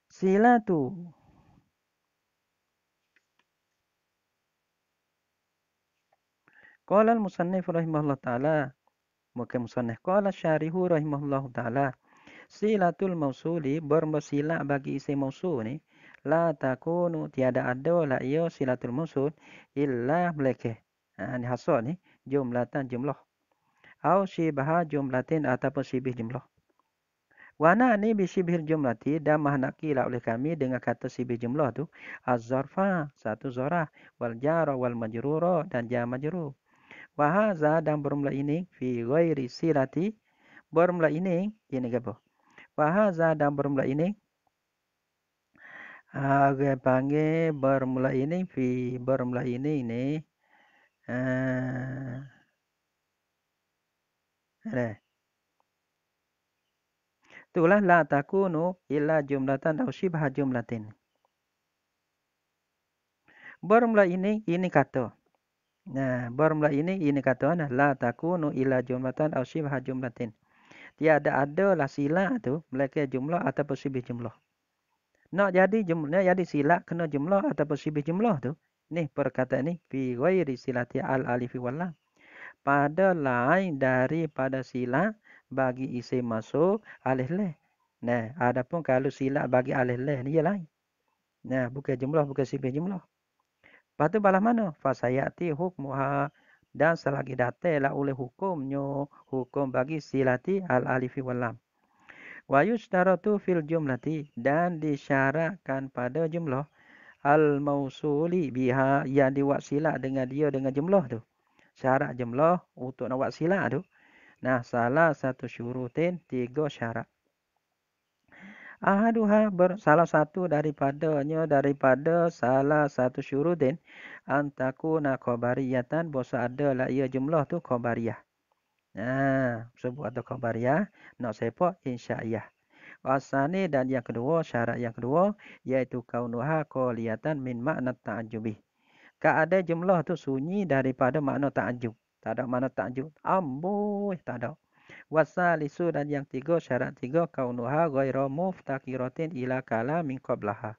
Sila tu. Qala al-musannif rahimahullah ta'ala. Mungkin musannif. Qala syarihu rahimahullah ta'ala. Silatul mausuli bermusila bagi isi mausul ni. La takunu tiada ada la iya silatul mausul. Illa mereka. Ha, ini hasil ni. Jumlah tan jumlah si shibha jumlatin ataupun shibih jumlah. Wana ni bisibih jumlati dan mahnaki lah oleh kami dengan kata sibih jumlah tu. Az-zarfa, satu zorah. Wal-jara wal-majruro dan jamajru. Wahaza dan bermula ini fi ghairi silati. Bermula ini, ini apa? Wahaza dan bermula ini. Agak panggil bermula ini fi bermula ini ini ada. Itulah la takunu illa jumlatan atau syibah jumlatin. Bermula ini, ini kata. Nah, bermula ini, ini kata. Nah, la takunu illa jumlatan atau syibah jumlatin. Tiada ada lah sila tu. Mereka jumlah atau syibah jumlah. Nak jadi jumlah, jadi sila kena jumlah atau syibah jumlah tu. Ni perkataan ni. Fi wairi silati al-alifi wal-lam pada lain daripada sila bagi isi masuk alih leh. Nah, adapun kalau sila bagi alih leh ni lain. Nah, bukan jumlah bukan sifat jumlah. Patu balah mana? Fasayati hukmuha dan selagi datelah lah oleh hukumnya hukum bagi silati al alifi wal lam. Wa yustaratu fil jumlati dan disyaratkan pada jumlah al mausuli biha yang diwak dengan dia dengan jumlah tu syarat jumlah untuk nak buat silat tu. Nah, salah satu syurutin tiga syarat. Ahaduha ha, ber, salah satu daripadanya daripada salah satu syurutin antakuna khabariyatan bahasa ada la ia jumlah tu khabariyah. Nah, sebut ada khabariyah nak sepo insyaallah. Wasani dan yang kedua syarat yang kedua iaitu kaunuha qaliatan min makna ta'ajjubi. Kak ada jumlah tu sunyi daripada makna ta'jub. Tak ada makna ta'jub. Amboi, tak ada. Wasalisu dan yang tiga, syarat tiga, kaunuha ghoiro muftakiratin ila kalam min qablaha.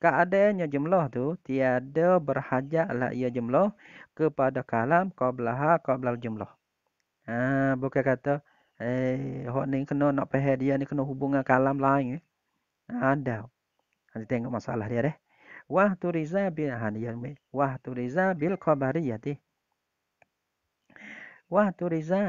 Keadaannya jumlah tu tiada berhajatlah ia jumlah kepada kalam qablaha qablal jumlah. Ha, bukan kata, eh, orang ni kena nak pahal dia ni kena hubungan kalam lain. Ada. Nanti tengok masalah dia deh wah turiza bil hadiyami wah turiza bil khabariyati wah turiza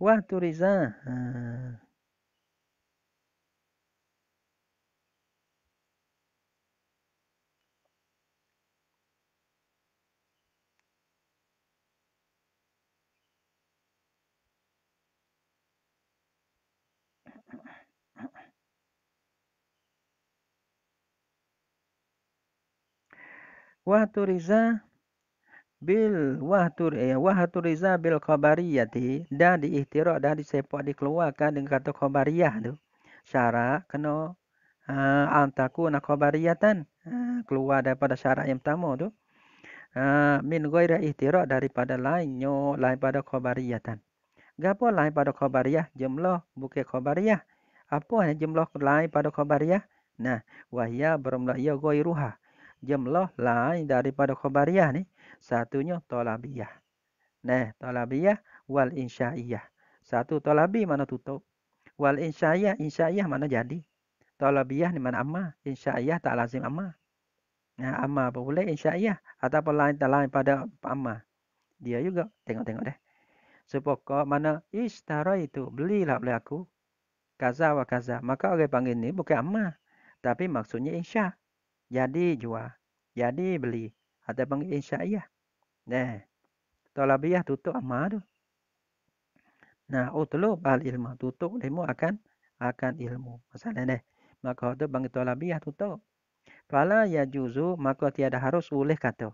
wah turiza uh, ha. Wahturiza bil wahtur ya eh, wahturiza bil khabariyati dah diihtirak dah disepak dikeluarkan dengan kata khabariyah tu. Syarat kena uh, eh, antaku nak khabariyatan uh, keluar daripada syarat yang pertama tu. Uh, min ghairi ihtirak daripada lainnya lain pada khabariyatan. Gapo lain pada khabariyah jumlah bukan khabariyah. Apa jumlah lain pada khabariyah? Nah, wahya bermula ya ghairuha jumlah lain daripada khabariyah ni satunya talabiyah nah talabiyah wal insyaiyah satu talabi mana tutup wal insyaiyah insyaiyah mana jadi talabiyah ni mana amma insyaiyah tak lazim amma nah amma apa boleh insyaiyah atau lain lain pada amma dia juga tengok-tengok deh sepoko mana istara itu belilah oleh aku kaza wa kaza maka orang panggil ni bukan amma tapi maksudnya insya' jadi jual, jadi beli. Ada panggil insya'iyah. Nah, tolabiyah tutup amal tu. Nah, utlub oh, al ilmu tutup ilmu akan akan ilmu. Masalah ni. Maka tu panggil tolabiyah tutup. Fala ya juzu maka tiada harus oleh kata.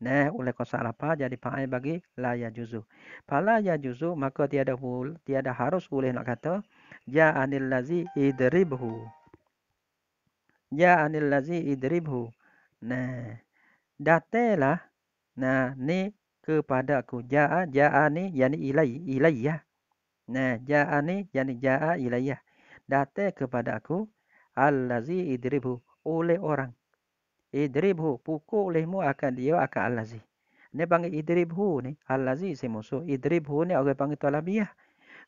Nah, oleh kosa lapa jadi pakai bagi la ya juzu. Fala ya juzu maka tiada hul, tiada harus oleh nak kata. Ya anil lazi idribhu ya anil lazi idribhu nah datelah nah ni kepada aku Jaa, jaa ni, yani ilai ilai ya. nah ja ani yani ilai ya. date kepada aku allazi idribhu oleh orang idribhu pukul olehmu akan dia akan allazi ni panggil idribhu ni allazi si musuh idribhu ni orang panggil talabiyah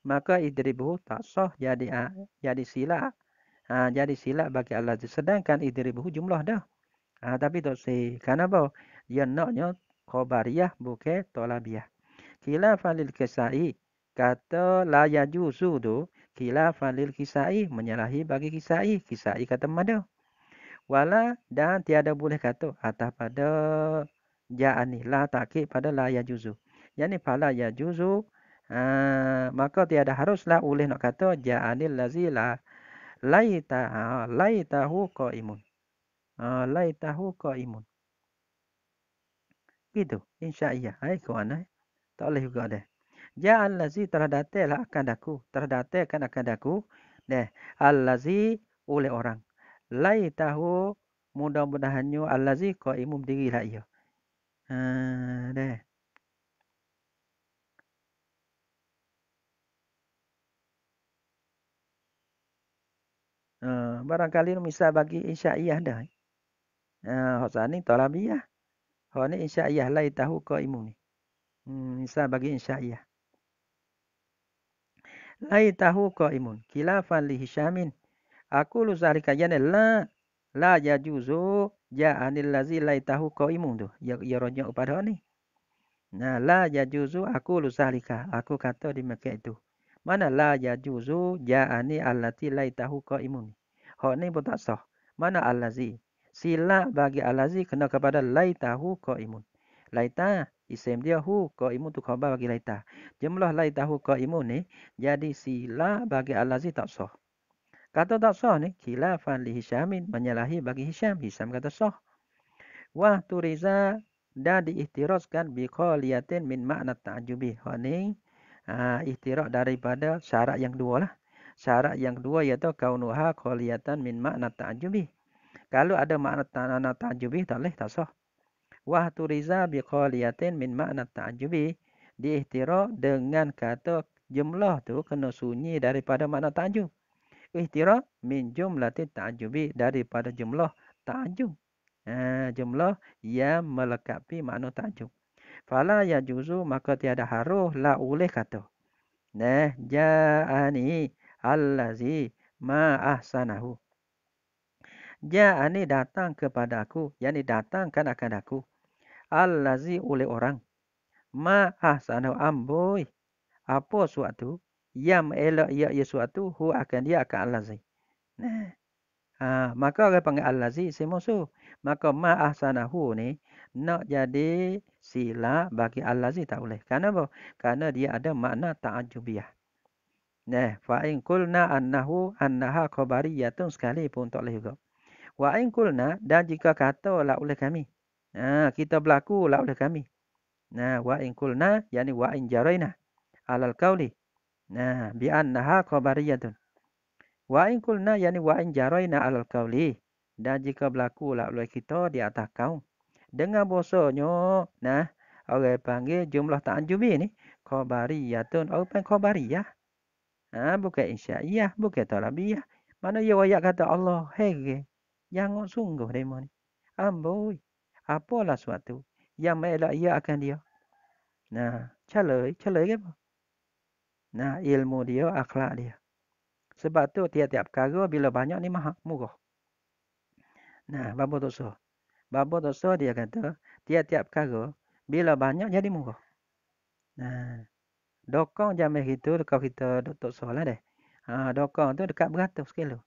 maka idribhu tak sah jadi ah, jadi sila Ha, jadi silap bagi Allah tu. Sedangkan idribuhu jumlah dah. Ha, tapi tak si. Kenapa? Dia naknya khobariyah bukan tolabiyah. Kila falil kisai. Kata la yaju sudu. Kila falil kisai. Menyalahi bagi kisai. Kisai kata mana? Wala dan tiada boleh kata. Atas pada ja'ani. La takik pada la yajuzu. Yani pala yajuzu. Uh, ha, maka tiada haruslah oleh nak kata ja'anil lazilah laita laita hu qaimun laita hu qaimun gitu insya Allah hai kawan eh tak boleh juga deh ja allazi telah datelah akan daku telah datelkan akan daku deh allazi oleh orang laita hu mudah-mudahannya allazi qaimun dirilah ia ha deh Uh, barangkali misal bagi insya'iyah dah. Uh, hak saat ni talabiyah. Hak ni insya'iyah lai tahu ke imu ni. Hmm, misal bagi insya'iyah. Lai tahu ke imu. Kilafan li hisyamin. Aku lu zahrika jana la. La ya juzo. Ya anil lazi lai tahu ke imu tu. Ya, ya rojok pada ni. Nah, la ya juzo. Aku lu zahrika. Aku kata di Mekah itu. Mana la ya juzu ya ani allati laitahu qaimun. Hak ni pun tak sah. Mana allazi? Sila bagi allazi kena kepada laitahu imun. Laita isim dia hu imun tu khabar bagi laita. Jumlah laitahu imun ni jadi sila bagi allazi tak sah. Kata tak sah ni khilafan li hisyamin menyalahi bagi hisyam. Hisyam kata sah. Wa turiza dan diiktiraskan bi qaliyatin min makna ta'jubi. Hak ni uh, ha, ihtirak daripada syarat yang kedua lah. Syarat yang kedua iaitu kaunuha qaliyatan min makna ta'jubi. Kalau ada makna ta'ana ta'jubi tak leh tak sah. Wa turiza bi qaliyatin min makna ta'jubi diihtirak dengan kata jumlah tu kena sunyi daripada makna ta'jub. Ihtirak min jumlatit ta'jubi daripada jumlah ta'jub. Uh, jumlah yang melekapi makna ta'jub. Fala ya juzu maka tiada haruh la boleh kata. Nah, ja'ani allazi ma ahsanahu. Ja'ani datang kepada aku, yakni datang kepada aku. Allazi oleh orang. Ma ahsanahu amboi. Apa suatu? Yam elak ia ya, ia ya suatu, hu akan dia akan allazi. Nah. Ha, maka orang panggil allazi semua so. Maka ma ahsanahu ni nak jadi sila bagi allazi tak boleh. Kenapa? Karena dia ada makna ta'ajubiyah. Nah, fa in qulna annahu annaha khabariyatun sekali pun tak boleh juga. Wa in qulna dan jika kata la oleh kami. Ha, kita berlaku la oleh kami. Nah, wa in qulna yani wa in jaraina alal qawli. Nah, bi annaha khabariyatun. Wa in qulna yani wa in jaraina alal qawli dan jika berlaku la oleh kita di atas kaum. Dengan bosonyo, nah, orang panggil jumlah ta'anjumi ni. Khobariyatun. Orang panggil khobariyah. Ha, ah, bukan insya'iyah. Bukan tarabiyah. Mana ia wayak kata Allah. hege, yang sungguh demo ni. Amboi. lah suatu yang melak ia akan dia. Nah, calai, calai ke Nah, ilmu dia, akhlak dia. Sebab tu tiap-tiap perkara bila banyak ni mahal, murah. Nah, bapa tu suruh. Bapa tu dia kata, tiap-tiap perkara, bila banyak jadi murah. Nah, dokong jamih itu kalau kita duduk so lah deh. Ha, dokong tu dekat beratus lo.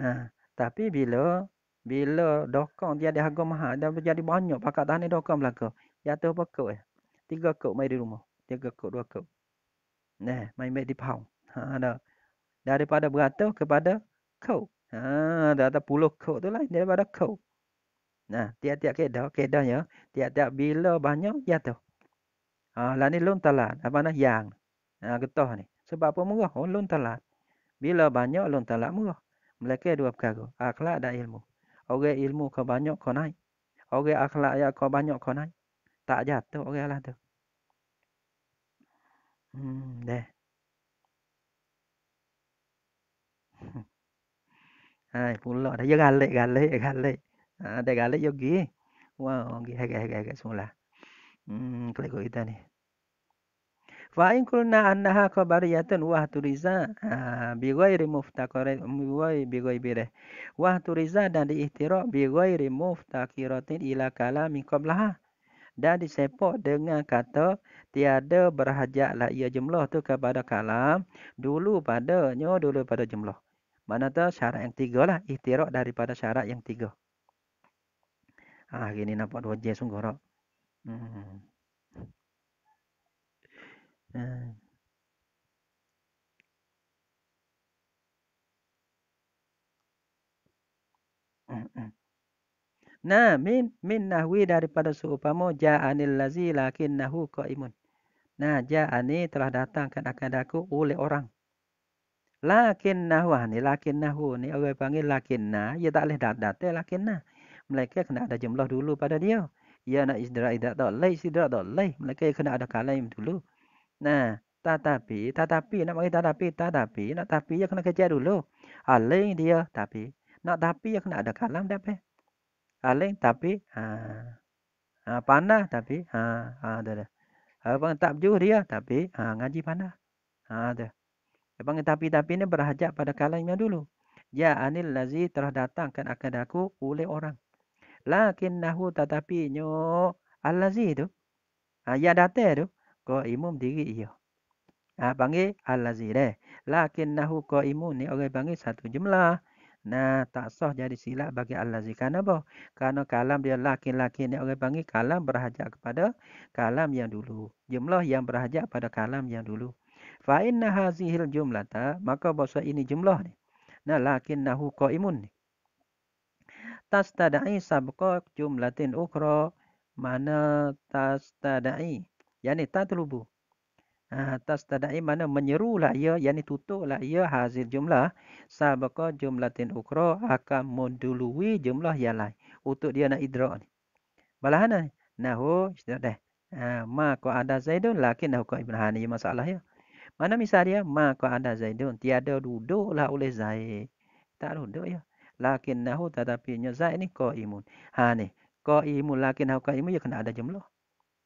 Ha, tapi bila bila dokong dia ada harga mahal dan jadi banyak pakat tahan dokong belaka. Jatuh pokok eh. Tiga kok main di rumah. Tiga kok dua kok. Nah, main main di pau. Ha, ada. Daripada beratus kepada kau. Ha, ada puluh kok tu lain daripada kau. Nah, tiap-tiap kedah, kedahnya, tiap-tiap bila banyak, ya tu. Ha, lah ni lun talan. Apa nak yang? Ha, getah ni. Sebab apa murah? Oh, lun talan. Bila banyak, lun talan murah. Mereka dua perkara. Akhlak dan ilmu. Orang ilmu kau banyak, kau naik. Orang akhlak yang kau banyak, kau naik. Tak jatuh orang lah tu. Hmm, deh. Hai, pula dah. Ya galik, galik, galik. Ha, dah galak je pergi. Wah, wow, hege hagat-hagat semula. Hmm, klik kita ni. Fa in kulna annaha khabariyatun wa turiza ha, bi ghairi muftaqir wa bi ghairi bire. Wa turiza dan diihtirak bi ghairi muftaqiratin ila kalam kalamin qablaha. Dan disepok dengan kata tiada berhajat berhajatlah ia jumlah tu kepada kalam dulu padanya dulu pada jumlah. Mana tu syarat yang tiga lah. Ihtirak daripada syarat yang tiga. Ah, hari ni nampak dua jazz sungguh rak. Hmm. Eh. Hmm. Nah, min min nahwi daripada seumpama ja'anil lazi lakin nahu qaimun. Nah, ja'ani telah datang kan akan aku oleh orang. Lakin nahu ah, ni, lakin nahu ni orang panggil lakin nah, ia tak boleh datang lakin nah. Mereka kena ada jumlah dulu pada dia. Ia nak isdra idak tak lay, isdra tak lay. Mereka kena ada kalim dulu. Nah, tetapi, tetapi, nak bagi tetapi, tetapi, nak tapi, ia kena kerja dulu. Aling dia, tapi. Nak tapi, ia kena ada kalam tapi. Aling, tapi. Ha. ha panah, tapi. Ha, ha, dah, dah. Abang tak dia, tapi. Ha, ngaji panah. Ha, dah. Abang tapi-tapi ni berhajat pada kalamnya dulu. Ya anil lazi telah datang kan akadaku oleh orang lakin nahu tetapi nyo Allah tu ha ya date tu ko imum diri iyo ha panggil alazi de lakin nahu ko imun ni orang panggil satu jumlah Nah, tak sah jadi silap bagi Allah Al-Lazi. Kenapa? Kerana kalam dia lakin-lakin ni orang panggil kalam berhajat kepada kalam yang dulu. Jumlah yang berhajat pada kalam yang dulu. Fa'inna hazihil jumlah ta, maka bahasa ini jumlah ni. Nah, lakin nahu ko imun ni tastada'i sabqa jumlatin ukhra mana tastada'i yani terlubu. ha ah, tastada'i mana menyeru menyerulah ia ya, yani lah ia ya hasil jumlah sabqa jumlatin ukhra akan modului jumlah yang lain untuk dia nak idrak ni balahana lah nahu istidrak dah ha ma ko ada zaidun lakin nahu ko ibn han ya masalah ya mana misalnya ma ko ada zaidun tiada duduklah oleh zaid tak duduk ya nahu tetapi nyoza ini imun, Ha ni. imun. lakinnahu qaimun ya kena ada jumlah.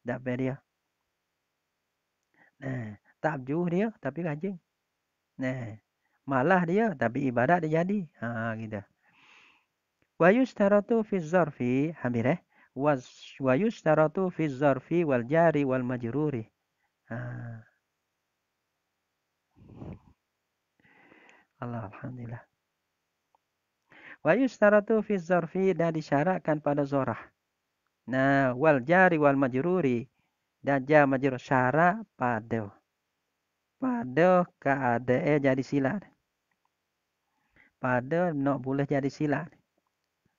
Tak apa dia. Nah, takjuh dia tapi rajin. Nah, malah dia tapi ibadat dia jadi. Ha gitu. Wa yushtaratu fi zarfi hamir eh. Wa yushtaratu fi zarfi wal jari wal majruri. Ha. Allah alhamdulillah. Wa yustaratu fi zarfi dan disyaratkan pada zorah. Nah, wal jari wal majruri dan ja majrur syara pada pada keadaan jadi silat. Pada nak boleh jadi silat.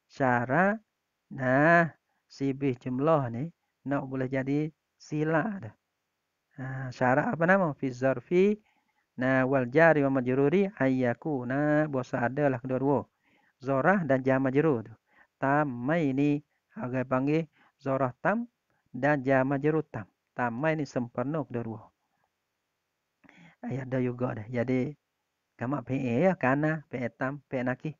Syara nah sibih jumlah ni nak boleh jadi silat. Ha, syara apa nama? Fi zarfi Nah wal jari wa majruri ayyakuna bahasa adalah kedua-dua zorah dan jama jeru tu. Tamai ni agak panggil zorah tam dan jama jeru tam. Tamai ini sempurna kedua-dua. Ayat eh, ada juga dah. Jadi kamak pe ya kana pe tam pe naki.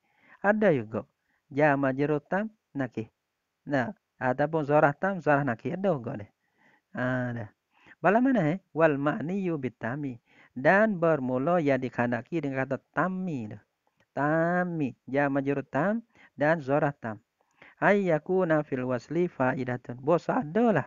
Ada juga jama jeru tam naki. Nah, ada pun zorah tam zorah naki ada juga dah. Ada. Ha, Bala mana eh? Wal ma'niyu bitami dan bermula yang dikhanaki dengan kata tammi dah tami jama ya majrur tam dan zarah tam ayyakuna fil wasli faidatun bos adalah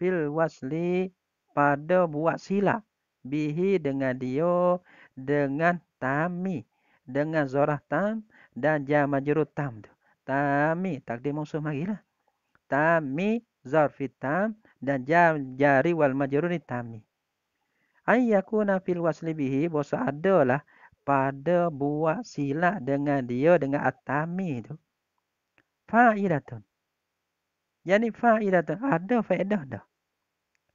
fil wasli pada buat sila bihi dengan dia dengan tami dengan zarah tam dan jama ya majrur tam tu tami takdir mausuf marilah tami zarfit tam dan jam ya jari wal majruri tami ayyakuna fil wasli bihi bos adalah pada buat silat dengan dia dengan Atami tu. Fa'idatun. Yang ni fa'idatun. Ada faedah dah.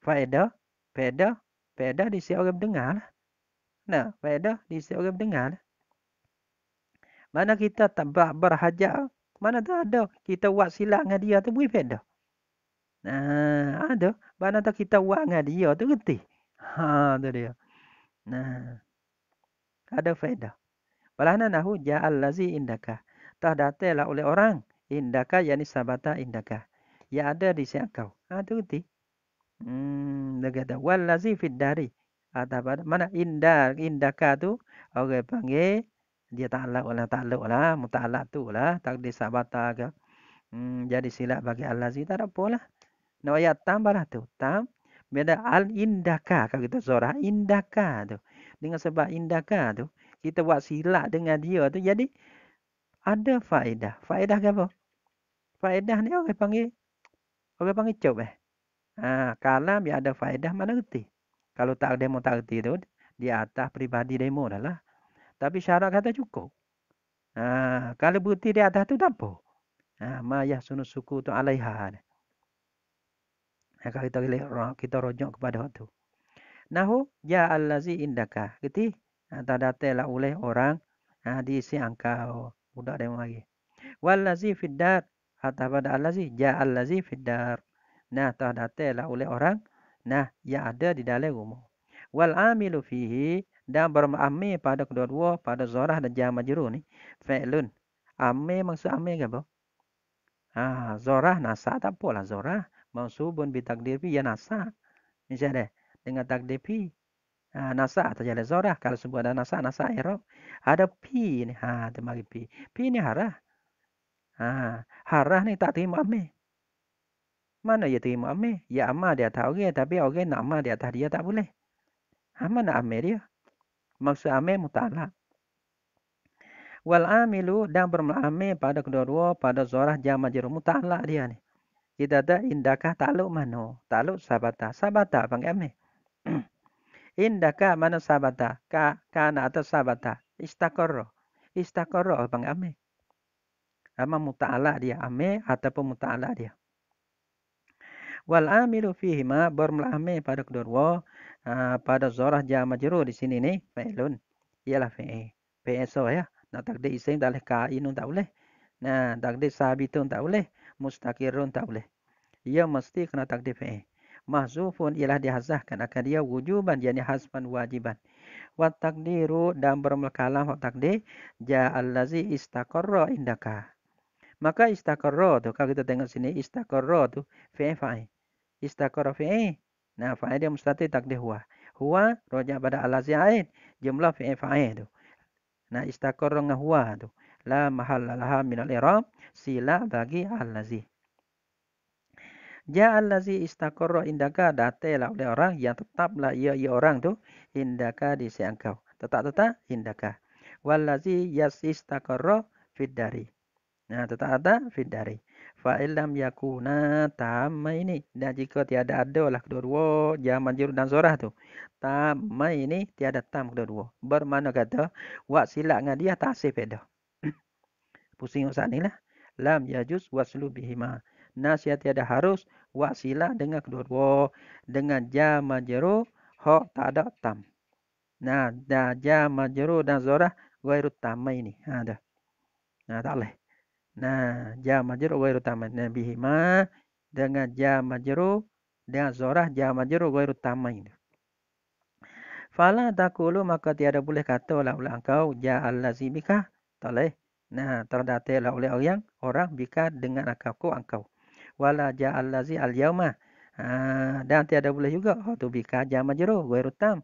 Faedah. Faedah. Faedah di setiap orang mendengar lah. Nah, faedah di setiap orang mendengar lah. Mana kita tak berhajat. Mana tu ada. Kita buat silat dengan dia tu boleh faedah. Nah, ada. Mana tu kita buat dengan dia tu reti. Ha, tu dia. Nah ada faedah. Balana nahu ja'al lazi indaka. Tah datelah oleh orang indaka yani sabata indaka. Ya ada di sisi kau. Ah ha, tu ti. Hmm lagi ada wal lazi fid dari. Ada mana inda indaka tu orang okay, panggil dia ta'alluq wala ta'alluq lah, muta'alluq tu lah, takdir sabata ke. Hmm, jadi silap bagi Al-Lazi tak ada apa lah. Nak no, ayat tambah lah tu. Tam. Beda Al-Indaka. Kalau kita zorah. Indaka tu dengan sebab indaka tu kita buat silap dengan dia tu jadi ada faedah faedah ke apa faedah ni orang panggil orang panggil cop eh ha, kalam dia ada faedah mana reti kalau tak ada demo tak reti tu di atas peribadi demo dah lah tapi syarat kata cukup ha, kalau berhenti di atas tu tak apa ha, mayah sunus suku tu alaiha ha, kalau kita, kita rojok kepada waktu tu Nahu ya allazi indaka. Gerti? Ha ah, ada oleh orang ha di si engkau. Oh, budak dia mari. Wallazi fiddar hatta ah, pada allazi ja ya allazi fiddar. Nah ta ada oleh orang nah yang ada di dalam rumah. Wal amilu fihi dan beramil pada kedua-dua pada zarah dan jama jiru ni fa'lun. Amil maksud amil ke apa? Ha zarah nasa tak apalah zarah. maksud bi takdir fi ya nasa. Misal deh dengan takdir pi. Ha, nasa atau jalan zorah. Kalau sebut ada nasa, nasa erop. Ada pi ni. Ha, temari pi. Pi ni harah. Ha, harah ni tak terima amir. Mana dia terima amir? Ya amal dia tak orang. Tapi orang nak amal dia tak dia tak boleh. Ha, mana amir dia? Maksud amir mutalak. Wal amilu dan bermulamir pada kedua-dua pada zorah jamah jiru mutalak dia ni. Kita ada indakah taluk mana? Taluk sabata. Sabata panggil amir. Indaka mana sabata? Ka kana atau sabata? Istakoro. Istakoro bang ame. Ama muta'ala dia ame ataupun muta'ala dia. Wal amilu fihi ma bermula ame pada kedua ah, pada zorah ja majru di sini ni fa'ilun. Ialah fa'il. E, Peso ya. Nak takde isim dalih ka inun tak boleh. Nah, takde sabitun tak boleh. Mustakirun tak boleh. Ia mesti kena takde fa'il mahzufun ialah dihazahkan akan dia wujuban yakni hasman wajiban wa takdiru dan bermula kalam wa takdir ja allazi istaqarra indaka maka istaqarra tu kalau kita tengok sini istaqarra tu fi'il fa'il istaqarra fi'il nah fa'il dia mustati takdir huwa huwa roja pada allazi ain jumlah fi'il fa'il tu nah istaqarra ngahua tu la mahallalaha min al-i'rab sila bagi allazi Ya allazi istaqarra indaka datailah oleh orang yang tetaplah ia ia orang tu indaka di seangkau Tetap-tetap indaka. Wallazi yasistaqarra fiddari. Nah, tetap ada fiddari. Fa illam yakuna tamma ini. Dan jika tiada ada lah kedua-dua zaman jurud dan zorah tu. Tamma ini tiada tam kedua-dua. Bermana kata wa silat dengan dia tak sepeda. Pusing usah ni lah. Lam yajus waslu bihima nasihat ya tiada harus wasilah dengan kedua-dua dengan jama jeru ho tak ada tam nah da jama jeru dan zarah, gairu tamai ini ha dah nah tak leh nah jama jeru gairu tamai nabi hima dengan jama jeru dan zorah jama jeru gairu tamai ini fala takulu maka tiada boleh kata lah ulah engkau ja allazi bika tak leh nah terdatailah oleh orang orang bika dengan akaku engkau, engkau wala ja'al lazi al yauma ah, dan tiada boleh juga oh, tu bika ka jama jero ghairu tam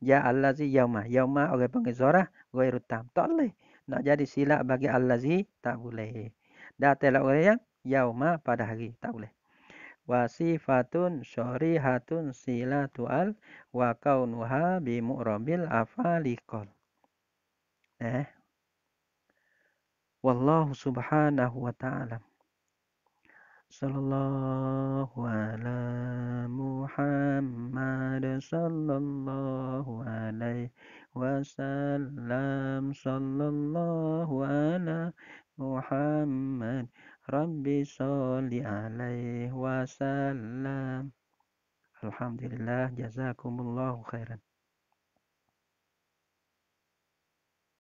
ja allazi yauma yauma orang panggil zarah ghairu tam tak boleh nak jadi silap bagi allazi tak boleh dan tiada orang yang yauma pada hari tak boleh wasifatun syarihatun silatu al wa kaunuha bi mu'rabil afaliqal eh wallahu subhanahu wa ta'ala صلى الله على محمد صلى الله عليه وسلم صلى الله على محمد ربي صل عليه وسلم الحمد لله جزاكم الله خيرا